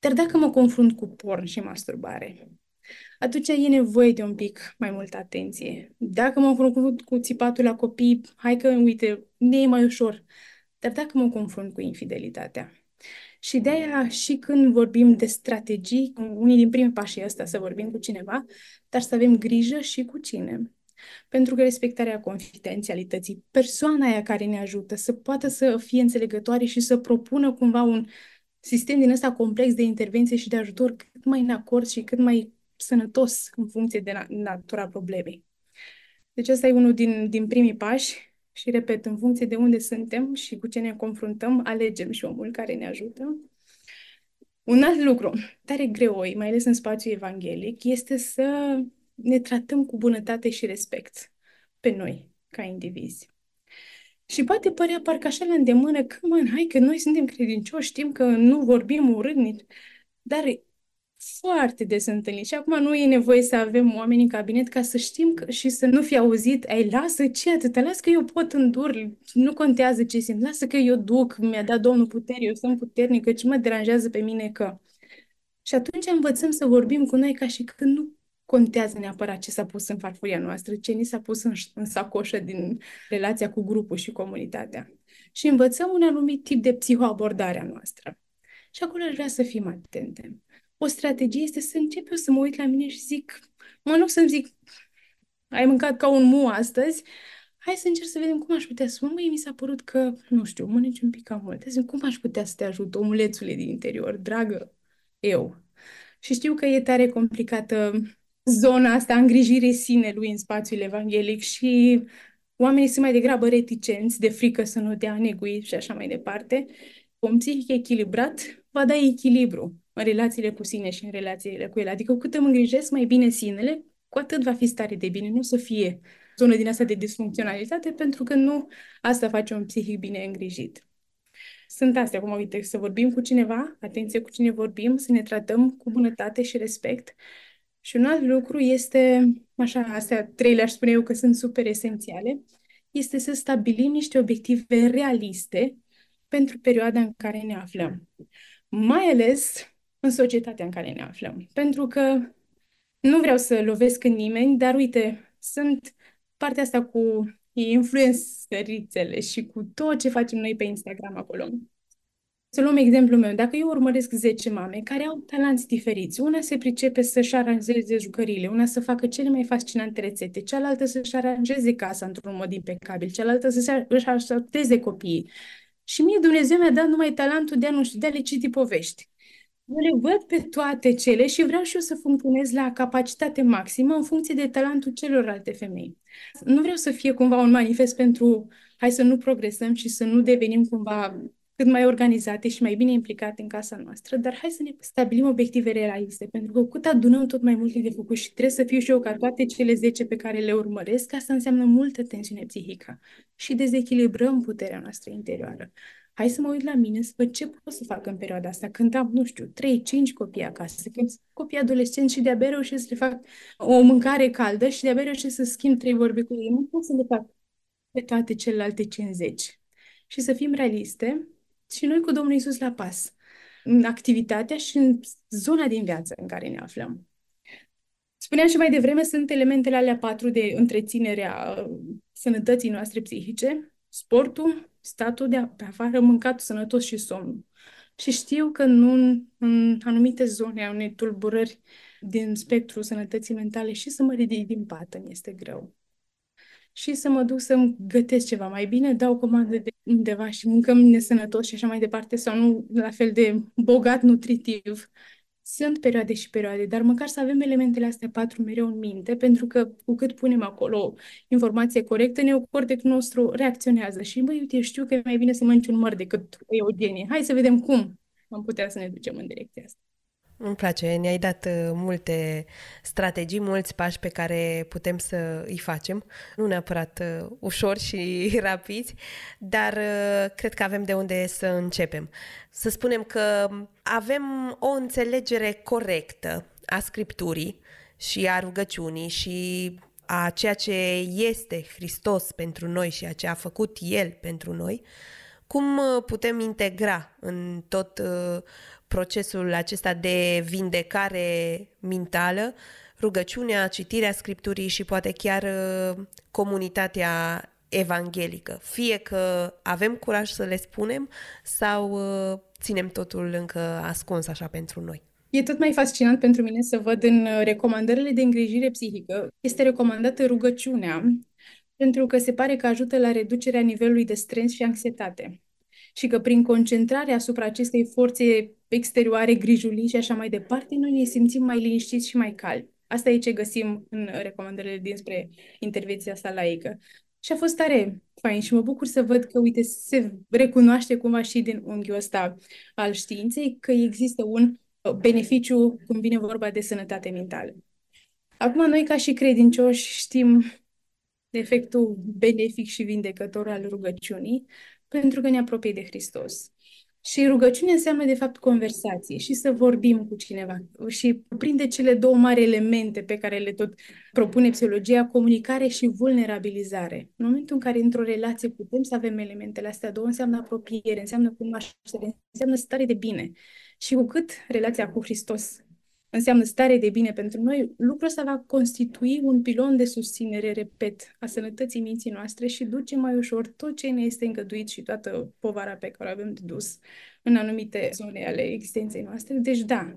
Dar dacă mă confrunt cu porn și masturbare, atunci e nevoie de un pic mai multă atenție. Dacă mă confrunt cu țipatul la copii, hai că, uite, ne e mai ușor. Dar dacă mă confrunt cu infidelitatea, și de aia și când vorbim de strategii, unii din primii pași ăsta să vorbim cu cineva, dar să avem grijă și cu cine. Pentru că respectarea confidențialității, persoana aia care ne ajută să poată să fie înțelegătoare și să propună cumva un sistem din ăsta complex de intervenție și de ajutor cât mai în acord și cât mai sănătos în funcție de natura problemei. Deci ăsta e unul din, din primii pași și, repet, în funcție de unde suntem și cu ce ne confruntăm, alegem și omul care ne ajută. Un alt lucru tare greoi, mai ales în spațiul evanghelic, este să ne tratăm cu bunătate și respect pe noi, ca indivizi. Și poate părea parcă așa la îndemână, că, mă, hai că noi suntem credincioși, știm că nu vorbim urât nici. Dar foarte des întâlnit. Și acum nu e nevoie să avem oameni în cabinet ca să știm că, și să nu fi auzit, ai, lasă, ce atâta, lasă că eu pot îndur, nu contează ce simt, lasă că eu duc, mi-a dat Domnul putere, eu sunt puternică, ce mă deranjează pe mine că... Și atunci învățăm să vorbim cu noi ca și când nu contează neapărat ce s-a pus în farfuria noastră, ce ni s-a pus în, în sacoșă din relația cu grupul și comunitatea. Și învățăm un anumit tip de psihoabordare a noastră. Și acolo aș vrea să fim atente. O strategie este să încep eu să mă uit la mine și zic, mă, nu să-mi zic, ai mâncat ca un mu astăzi, hai să încerc să vedem cum aș putea să mă, mi s-a părut că, nu știu, mănânci un pic cam mult. Zic, cum aș putea să te ajut, omulețule din interior, dragă eu? Și știu că e tare complicată zona asta a îngrijirii sinelui în spațiul evanghelic și oamenii sunt mai degrabă reticenți, de frică să nu dea neguit și așa mai departe. Un psihic echilibrat va da echilibru în relațiile cu sine și în relațiile cu el. Adică cât îmi îngrijesc mai bine sinele, cu atât va fi stare de bine, nu să fie zonă din asta de disfuncționalitate, pentru că nu asta face un psihic bine îngrijit. Sunt astea, acum uite, să vorbim cu cineva, atenție cu cine vorbim, să ne tratăm cu bunătate și respect, și un alt lucru este, așa, astea trei le-aș spune eu că sunt super esențiale, este să stabilim niște obiective realiste pentru perioada în care ne aflăm. Mai ales în societatea în care ne aflăm. Pentru că nu vreau să lovesc în nimeni, dar uite, sunt partea asta cu influențărițele și cu tot ce facem noi pe Instagram acolo. Să luăm exemplul meu. Dacă eu urmăresc 10 mame care au talanți diferiți, una se pricepe să-și aranjeze jucările, una să facă cele mai fascinante rețete, cealaltă să-și aranjeze casa într-un mod impecabil, cealaltă să-și așteze copiii. Și mie Dumnezeu mi-a dat numai talentul de a nu știu, de a le citi povești. Eu le văd pe toate cele și vreau și eu să funcționez la capacitate maximă în funcție de talentul celorlalte femei. Nu vreau să fie cumva un manifest pentru hai să nu progresăm și să nu devenim cumva cât mai organizate și mai bine implicate în casa noastră, dar hai să ne stabilim obiective realiste, pentru că cât adunăm tot mai multe de făcut și trebuie să fiu și eu ca toate cele 10 pe care le urmăresc, asta înseamnă multă tensiune psihică și dezechilibrăm puterea noastră interioară. Hai să mă uit la mine să văd ce pot să fac în perioada asta, când am, nu știu, 3-5 copii acasă, când sunt copii adolescenți și de-abia reușesc să le fac o mâncare caldă și de-abia reușesc să schimb trei vorbe cu ei, nu pot să le fac pe toate celelalte 50. Și să fim realiste, și noi cu Domnul Isus la pas, în mm. activitatea și în zona din viață în care ne aflăm. Spuneam și mai devreme, sunt elementele alea patru de întreținere a uh, sănătății noastre psihice, sportul, statul de pe afară, mâncatul sănătos și somnul. Și știu că nu în, în anumite zone a unei tulburări din spectrul sănătății mentale și să mă ridic din pat îmi este greu și să mă duc să-mi gătesc ceva mai bine, dau comandă de undeva și mâncăm nesănătos și așa mai departe, sau nu la fel de bogat nutritiv. Sunt perioade și perioade, dar măcar să avem elementele astea patru mereu în minte, pentru că cu cât punem acolo informație corectă, neocortecul nostru reacționează și, băi, uite, știu că e mai bine să mănânci un măr decât o eugenie. Hai să vedem cum am putea să ne ducem în direcția asta. Îmi place, ne-ai dat uh, multe strategii, mulți pași pe care putem să îi facem, nu neapărat uh, ușor și rapizi, dar uh, cred că avem de unde să începem. Să spunem că avem o înțelegere corectă a scripturii și a rugăciunii și a ceea ce este Hristos pentru noi și a ce a făcut El pentru noi, cum putem integra în tot procesul acesta de vindecare mentală, rugăciunea, citirea scripturii și poate chiar uh, comunitatea evanghelică. Fie că avem curaj să le spunem sau uh, ținem totul încă ascuns așa pentru noi. E tot mai fascinant pentru mine să văd în uh, recomandările de îngrijire psihică, este recomandată rugăciunea, pentru că se pare că ajută la reducerea nivelului de stres și anxietate și că prin concentrarea asupra acestei forțe exterioare, grijulii și așa mai departe, noi ne simțim mai liniștiți și mai calmi. Asta e ce găsim în recomandările dinspre intervenția asta laică. Și a fost tare fain și mă bucur să văd că, uite, se recunoaște cumva și din unghiul ăsta al științei că există un uh, beneficiu cum vine vorba de sănătate mentală. Acum, noi ca și credincioși știm efectul benefic și vindecător al rugăciunii, pentru că ne apropie de Hristos. Și rugăciune înseamnă, de fapt, conversație și să vorbim cu cineva. Și prinde cele două mari elemente pe care le tot propune psihologia, comunicare și vulnerabilizare. În momentul în care într-o relație putem să avem elementele astea două, înseamnă apropiere, înseamnă cunoaștere, înseamnă stare de bine. Și cu cât relația cu Hristos înseamnă stare de bine pentru noi, lucrul ăsta va constitui un pilon de susținere, repet, a sănătății minții noastre și duce mai ușor tot ce ne este îngăduit și toată povara pe care o avem de dus în anumite zone ale existenței noastre. Deci, da,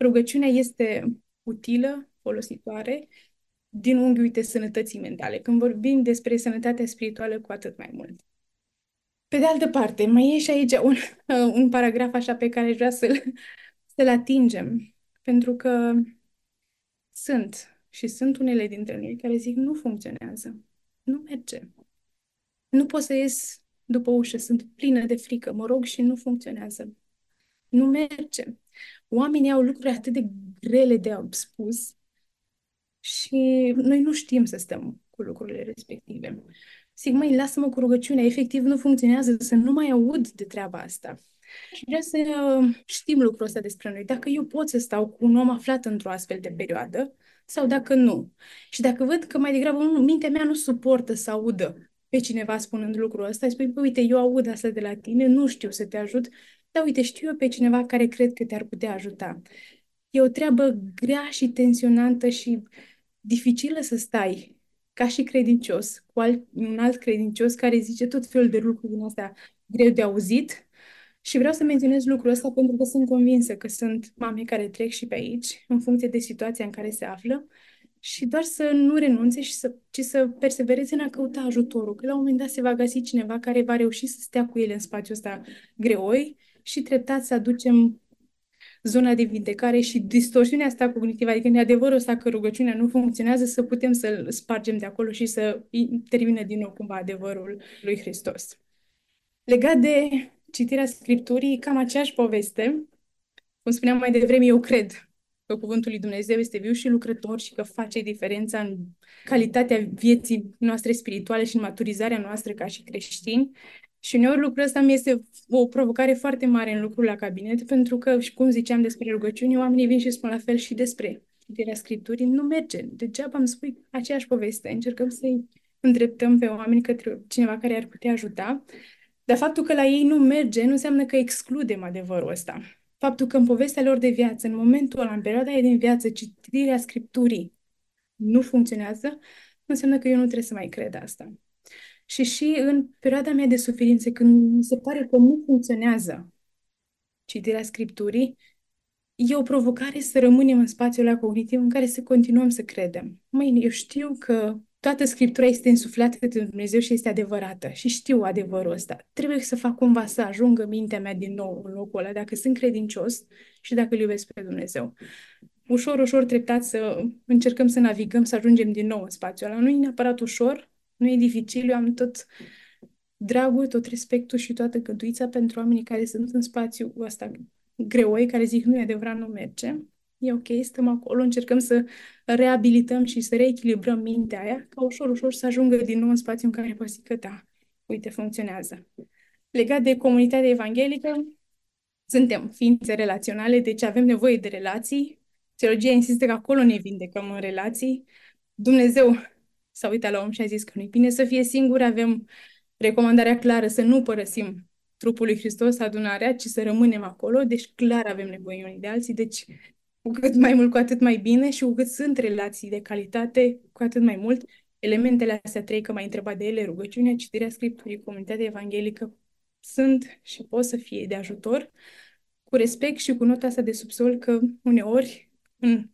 rugăciunea este utilă, folositoare, din unghiul uite, sănătății mentale, când vorbim despre sănătatea spirituală cu atât mai mult. Pe de altă parte, mai e și aici un, un paragraf așa pe care aș vrea să-l, să-l atingem pentru că sunt și sunt unele dintre noi care zic nu funcționează, nu merge. Nu pot să ies după ușă, sunt plină de frică, mă rog și nu funcționează. Nu merge. Oamenii au lucruri atât de grele de spus și noi nu știm să stăm cu lucrurile respective. Zic, măi, lasă-mă cu rugăciunea, efectiv nu funcționează, să nu mai aud de treaba asta. Și vreau să uh, știm lucrul ăsta despre noi. Dacă eu pot să stau cu un om aflat într-o astfel de perioadă sau dacă nu. Și dacă văd că mai degrabă nu, mintea mea nu suportă să audă pe cineva spunând lucrul ăsta, îi spui, păi, uite, eu aud asta de la tine, nu știu să te ajut, dar uite, știu eu pe cineva care cred că te-ar putea ajuta. E o treabă grea și tensionantă și dificilă să stai ca și credincios, cu alt, un alt credincios care zice tot felul de lucruri din astea greu de auzit, și vreau să menționez lucrul ăsta pentru că sunt convinsă că sunt mame care trec și pe aici, în funcție de situația în care se află, și doar să nu renunțe, și să, ci să persevereze în a căuta ajutorul, că la un moment dat se va găsi cineva care va reuși să stea cu ele în spațiul ăsta greoi și treptat să aducem zona de vindecare și distorsiunea asta cognitivă, adică adevărul ăsta că rugăciunea nu funcționează, să putem să-l spargem de acolo și să termină din nou cumva adevărul lui Hristos. Legat de citirea Scripturii e cam aceeași poveste. Cum spuneam mai devreme, eu cred că cuvântul lui Dumnezeu este viu și lucrător și că face diferența în calitatea vieții noastre spirituale și în maturizarea noastră ca și creștini. Și uneori lucrul ăsta mi este o provocare foarte mare în lucrul la cabinet, pentru că, și cum ziceam despre rugăciuni, oamenii vin și spun la fel și despre citirea Scripturii. Nu merge. Degeaba îmi spui aceeași poveste. Încercăm să-i îndreptăm pe oameni către cineva care ar putea ajuta. Dar faptul că la ei nu merge nu înseamnă că excludem adevărul ăsta. Faptul că în povestea lor de viață, în momentul ăla, în perioada ei din viață, citirea scripturii nu funcționează, nu înseamnă că eu nu trebuie să mai cred asta. Și și în perioada mea de suferințe, când mi se pare că nu funcționează citirea scripturii, e o provocare să rămânem în spațiul acognitiv în care să continuăm să credem. Măi, eu știu că toată Scriptura este însuflată de Dumnezeu și este adevărată și știu adevărul ăsta. Trebuie să fac cumva să ajungă mintea mea din nou în locul ăla dacă sunt credincios și dacă îl iubesc pe Dumnezeu. Ușor, ușor, treptat să încercăm să navigăm, să ajungem din nou în spațiul ăla. Nu e neapărat ușor, nu e dificil, eu am tot dragul, tot respectul și toată găduița pentru oamenii care sunt în spațiul ăsta greoi, care zic nu e adevărat, nu merge e ok, stăm acolo, încercăm să reabilităm și să reechilibrăm mintea aia, ca ușor, ușor să ajungă din nou în spațiu în care vă zic că da, uite, funcționează. Legat de comunitatea evanghelică, suntem ființe relaționale, deci avem nevoie de relații. Teologia insistă că acolo ne vindecăm în relații. Dumnezeu s-a uitat la om și a zis că nu-i bine să fie singur, avem recomandarea clară să nu părăsim trupul lui Hristos, adunarea, ci să rămânem acolo, deci clar avem nevoie unii de alții, deci cu cât mai mult, cu atât mai bine și cu cât sunt relații de calitate, cu atât mai mult. Elementele astea trei, că m-ai întrebat de ele, rugăciunea, citirea Scripturii, comunitatea evanghelică, sunt și pot să fie de ajutor, cu respect și cu nota asta de subsol că uneori în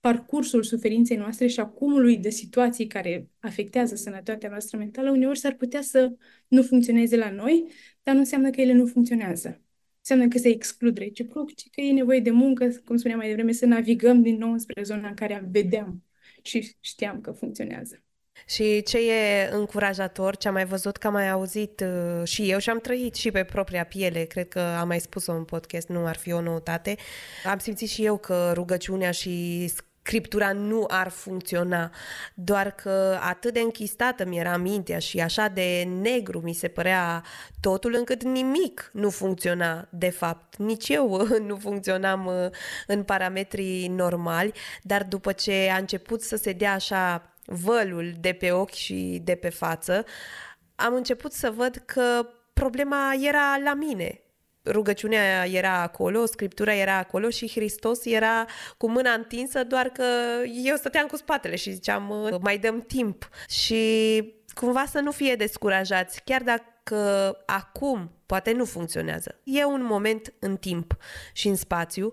parcursul suferinței noastre și acumului de situații care afectează sănătatea noastră mentală, uneori s-ar putea să nu funcționeze la noi, dar nu înseamnă că ele nu funcționează înseamnă că se exclud reciproc, ci că e nevoie de muncă, cum spuneam mai devreme, să navigăm din nou spre zona în care vedeam și știam că funcționează. Și ce e încurajator, ce am mai văzut, că am mai auzit uh, și eu și am trăit și pe propria piele, cred că am mai spus-o în podcast, nu ar fi o noutate. Am simțit și eu că rugăciunea și criptura nu ar funcționa. Doar că atât de închistată mi era mintea și așa de negru mi se părea totul încât nimic nu funcționa de fapt. Nici eu nu funcționam uh, în parametrii normali, dar după ce a început să se dea așa vălul de pe ochi și de pe față, am început să văd că problema era la mine, rugăciunea era acolo, scriptura era acolo și Hristos era cu mâna întinsă, doar că eu stăteam cu spatele și ziceam, mai dăm timp. Și cumva să nu fie descurajați, chiar dacă acum poate nu funcționează. E un moment în timp și în spațiu,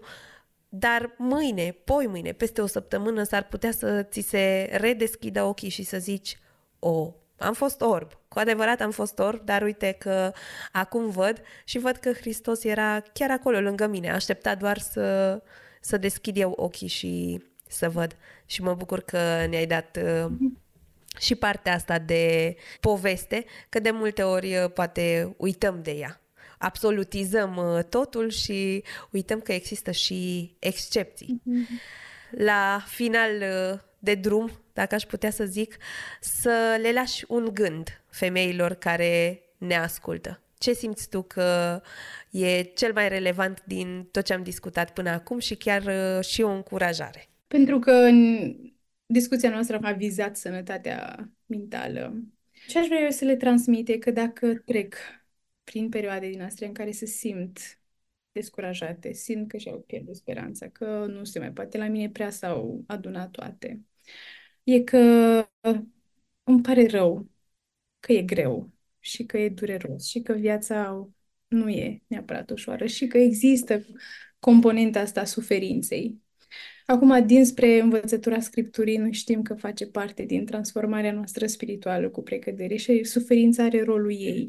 dar mâine, poi mâine, peste o săptămână, s-ar putea să ți se redeschidă ochii și să zici, o, oh, am fost orb, cu adevărat am fost orb, dar uite că acum văd și văd că Hristos era chiar acolo lângă mine, aștepta doar să, să deschid eu ochii și să văd. Și mă bucur că ne-ai dat uh, și partea asta de poveste, că de multe ori uh, poate uităm de ea. Absolutizăm uh, totul și uităm că există și excepții. Mm-hmm. La final de drum dacă aș putea să zic, să le lași un gând femeilor care ne ascultă. Ce simți tu că e cel mai relevant din tot ce am discutat până acum și chiar uh, și o încurajare? Pentru că în discuția noastră a vizat sănătatea mentală. Ce aș vrea eu să le transmite că dacă trec prin perioade din astea în care se simt descurajate, simt că și-au pierdut speranța, că nu se mai poate la mine prea s-au adunat toate e că îmi pare rău că e greu și că e dureros și că viața nu e neapărat ușoară și că există componenta asta a suferinței. Acum, dinspre învățătura Scripturii, noi știm că face parte din transformarea noastră spirituală cu precădere și suferința are rolul ei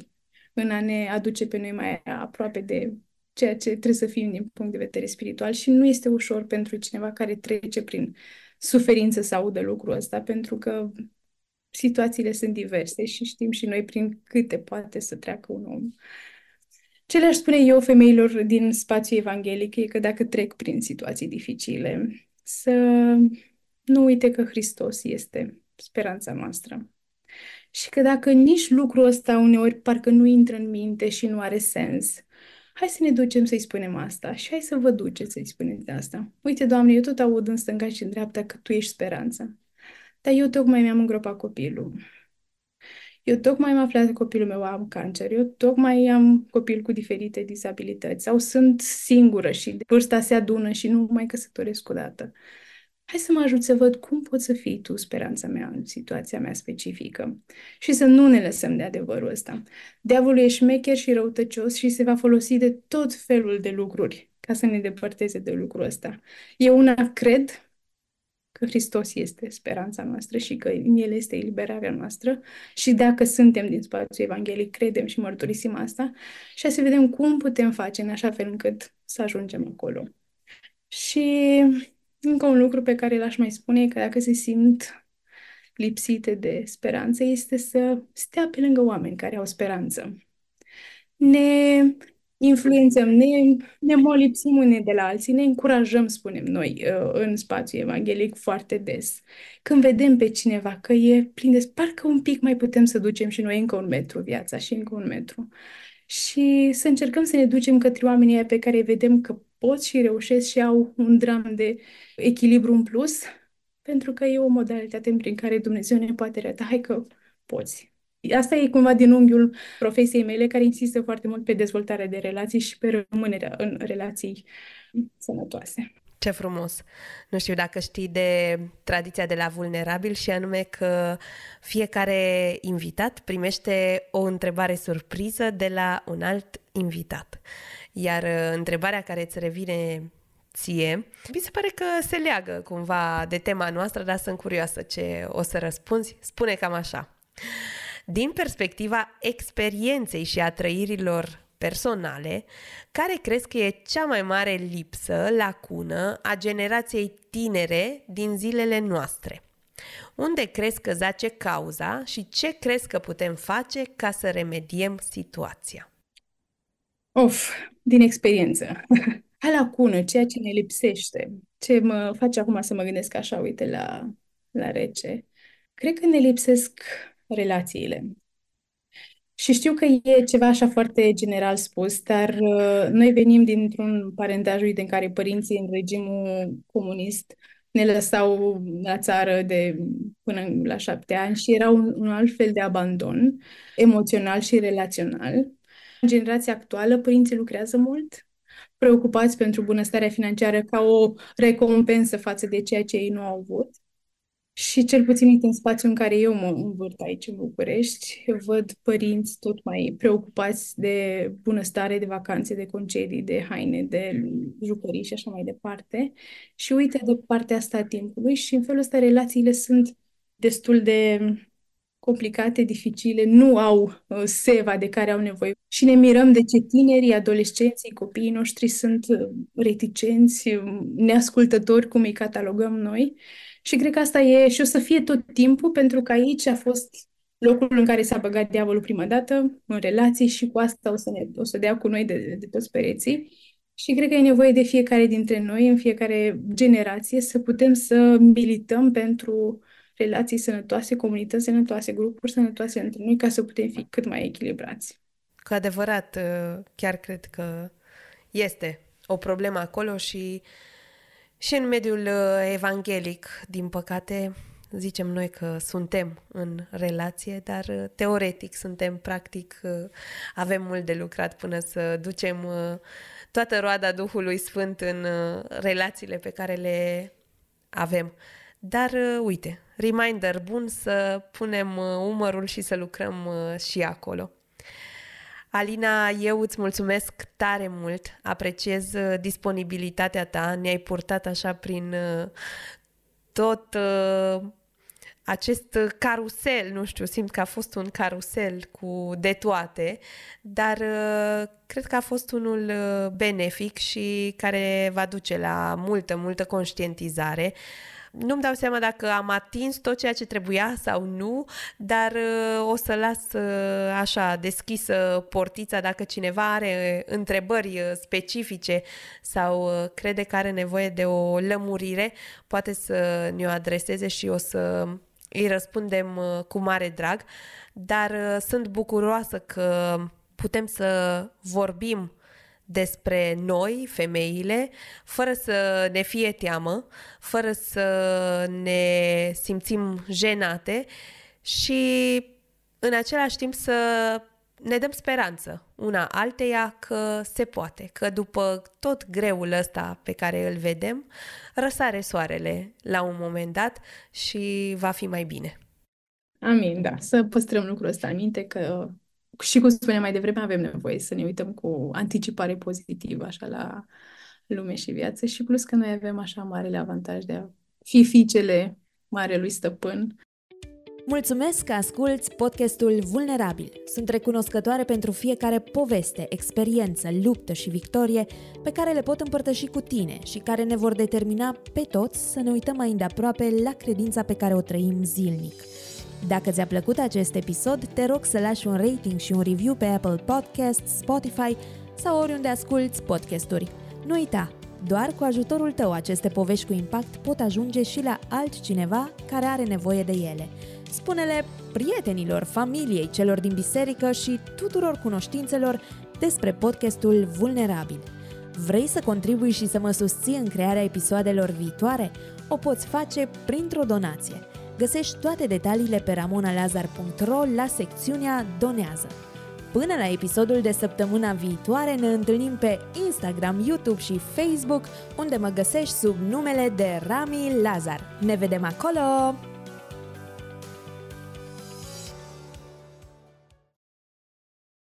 în a ne aduce pe noi mai aproape de ceea ce trebuie să fim din punct de vedere spiritual și nu este ușor pentru cineva care trece prin uh, suferință să audă lucrul ăsta, pentru că situațiile sunt diverse și știm și noi prin câte poate să treacă un om. Ce le-aș spune eu femeilor din spațiul evanghelic e că dacă trec prin situații dificile, să nu uite că Hristos este speranța noastră. Și că dacă nici lucrul ăsta uneori parcă nu intră în minte și nu are sens, hai să ne ducem să-i spunem asta și hai să vă duceți să-i spuneți asta. Uite, Doamne, eu tot aud în stânga și în dreapta că Tu ești speranța. Dar eu tocmai mi-am îngropat copilul. Eu tocmai am aflat că copilul meu am cancer, eu tocmai am copil cu diferite disabilități sau sunt singură și vârsta se adună și nu mai căsătoresc odată. dată hai să mă ajut să văd cum poți să fii tu speranța mea în situația mea specifică și să nu ne lăsăm de adevărul ăsta. Deavolul e șmecher și răutăcios și se va folosi de tot felul de lucruri ca să ne depărteze de lucrul ăsta. Eu una cred că Hristos este speranța noastră și că El este eliberarea noastră și dacă suntem din spațiul evanghelic, credem și mărturisim asta și să vedem cum putem face în așa fel încât să ajungem acolo. Și încă un lucru pe care l-aș mai spune e că dacă se simt lipsite de speranță este să stea pe lângă oameni care au speranță. Ne influențăm, ne, ne molipsim unii de la alții, ne încurajăm, spunem noi, uh, în spațiu evanghelic foarte des. Când vedem pe cineva că e plin de... Parcă un pic mai putem să ducem și noi încă un metru viața și încă un metru. Și să încercăm să ne ducem către oamenii pe care vedem că pot și reușesc și au un dram de echilibru în plus, pentru că e o modalitate prin care Dumnezeu ne poate arăta, hai că poți. Asta e cumva din unghiul profesiei mele, care insistă foarte mult pe dezvoltarea de relații și pe rămânerea în relații sănătoase. Ce frumos! Nu știu dacă știi de tradiția de la Vulnerabil și anume că fiecare invitat primește o întrebare surpriză de la un alt invitat. Iar uh, întrebarea care îți revine ție, mi se pare că se leagă cumva de tema noastră, dar sunt curioasă ce o să răspunzi. Spune cam așa. Din perspectiva experienței și a trăirilor personale, care crezi că e cea mai mare lipsă, lacună a generației tinere din zilele noastre? Unde crezi că zace cauza și ce crezi că putem face ca să remediem situația? Of, din experiență. la cună, ceea ce ne lipsește, ce mă face acum să mă gândesc așa, uite, la, la rece. Cred că ne lipsesc relațiile. Și știu că e ceva așa foarte general spus, dar uh, noi venim dintr-un parentaj uite, în care părinții în regimul comunist ne lăsau la țară de până la șapte ani și era un, un alt fel de abandon emoțional și relațional în generația actuală, părinții lucrează mult, preocupați pentru bunăstarea financiară ca o recompensă față de ceea ce ei nu au avut. Și cel puțin în spațiul în care eu mă învârt aici în București, văd părinți tot mai preocupați de bunăstare, de vacanțe, de concedii, de haine, de jucării și așa mai departe. Și uite de partea asta a timpului și în felul ăsta relațiile sunt destul de complicate, dificile, nu au uh, seva de care au nevoie. Și ne mirăm de ce tinerii, adolescenții, copiii noștri sunt uh, reticenți, uh, neascultători, cum îi catalogăm noi. Și cred că asta e și o să fie tot timpul, pentru că aici a fost locul în care s-a băgat diavolul prima dată, în relații și cu asta o să, ne, o să dea cu noi de, de toți pereții. Și cred că e nevoie de fiecare dintre noi, în fiecare generație, să putem să milităm pentru relații sănătoase, comunități sănătoase, grupuri sănătoase între noi ca să putem fi cât mai echilibrați. Cu adevărat, uh, chiar cred că este o problemă acolo și, și în mediul uh, evanghelic, din păcate, zicem noi că suntem în relație, dar uh, teoretic suntem, practic, avem mult de lucrat până să ducem toată roada Duhului Sfânt în relațiile pe care le avem. Dar uh, uite, reminder bun să punem uh, umărul și să lucrăm uh, și acolo. Alina, eu îți mulțumesc tare mult, apreciez disponibilitatea ta, ne-ai purtat așa prin tot acest carusel, nu știu, simt că a fost un carusel cu de toate, dar cred că a fost unul benefic și care va duce la multă, multă conștientizare nu-mi dau seama dacă am atins tot ceea ce trebuia sau nu, dar uh, o să las uh, așa deschisă portița dacă cineva are uh, întrebări specifice sau crede că are nevoie de o lămurire, poate să ne-o adreseze și o să îi răspundem cu mare drag, dar sunt bucuroasă că putem să vorbim despre noi, femeile, fără să ne fie teamă, fără să ne simțim jenate și în același timp să ne dăm speranță una alteia că se poate, că după tot greul ăsta pe care îl vedem, răsare soarele la un moment dat și va fi mai bine. Amin, da, să păstrăm lucrul ăsta în minte că și cum spuneam mai devreme, avem nevoie să ne uităm cu anticipare pozitivă așa la lume și viață și plus că noi avem așa marele avantaj de a fi fiicele marelui stăpân. Mulțumesc că asculți podcastul Vulnerabil. Sunt recunoscătoare pentru fiecare poveste, experiență, luptă și victorie pe care le pot împărtăși cu tine și care ne vor determina pe toți să ne uităm mai îndeaproape la credința pe care o trăim zilnic – dacă ți-a plăcut acest episod, te rog să lași un rating și un review pe Apple Podcasts, Spotify sau oriunde asculti podcasturi. Nu uita, doar cu ajutorul tău aceste povești cu impact pot ajunge și la altcineva care are nevoie de ele. Spune-le prietenilor, familiei, celor din biserică și tuturor cunoștințelor despre podcastul Vulnerabil. Vrei să contribui și să mă susții în crearea episoadelor viitoare? O poți face printr-o donație – Găsești toate detaliile pe ramonalazar.ro la secțiunea Donează. Până la episodul de săptămâna viitoare ne întâlnim pe Instagram, YouTube și Facebook, unde mă găsești sub numele de Rami Lazar. Ne vedem acolo!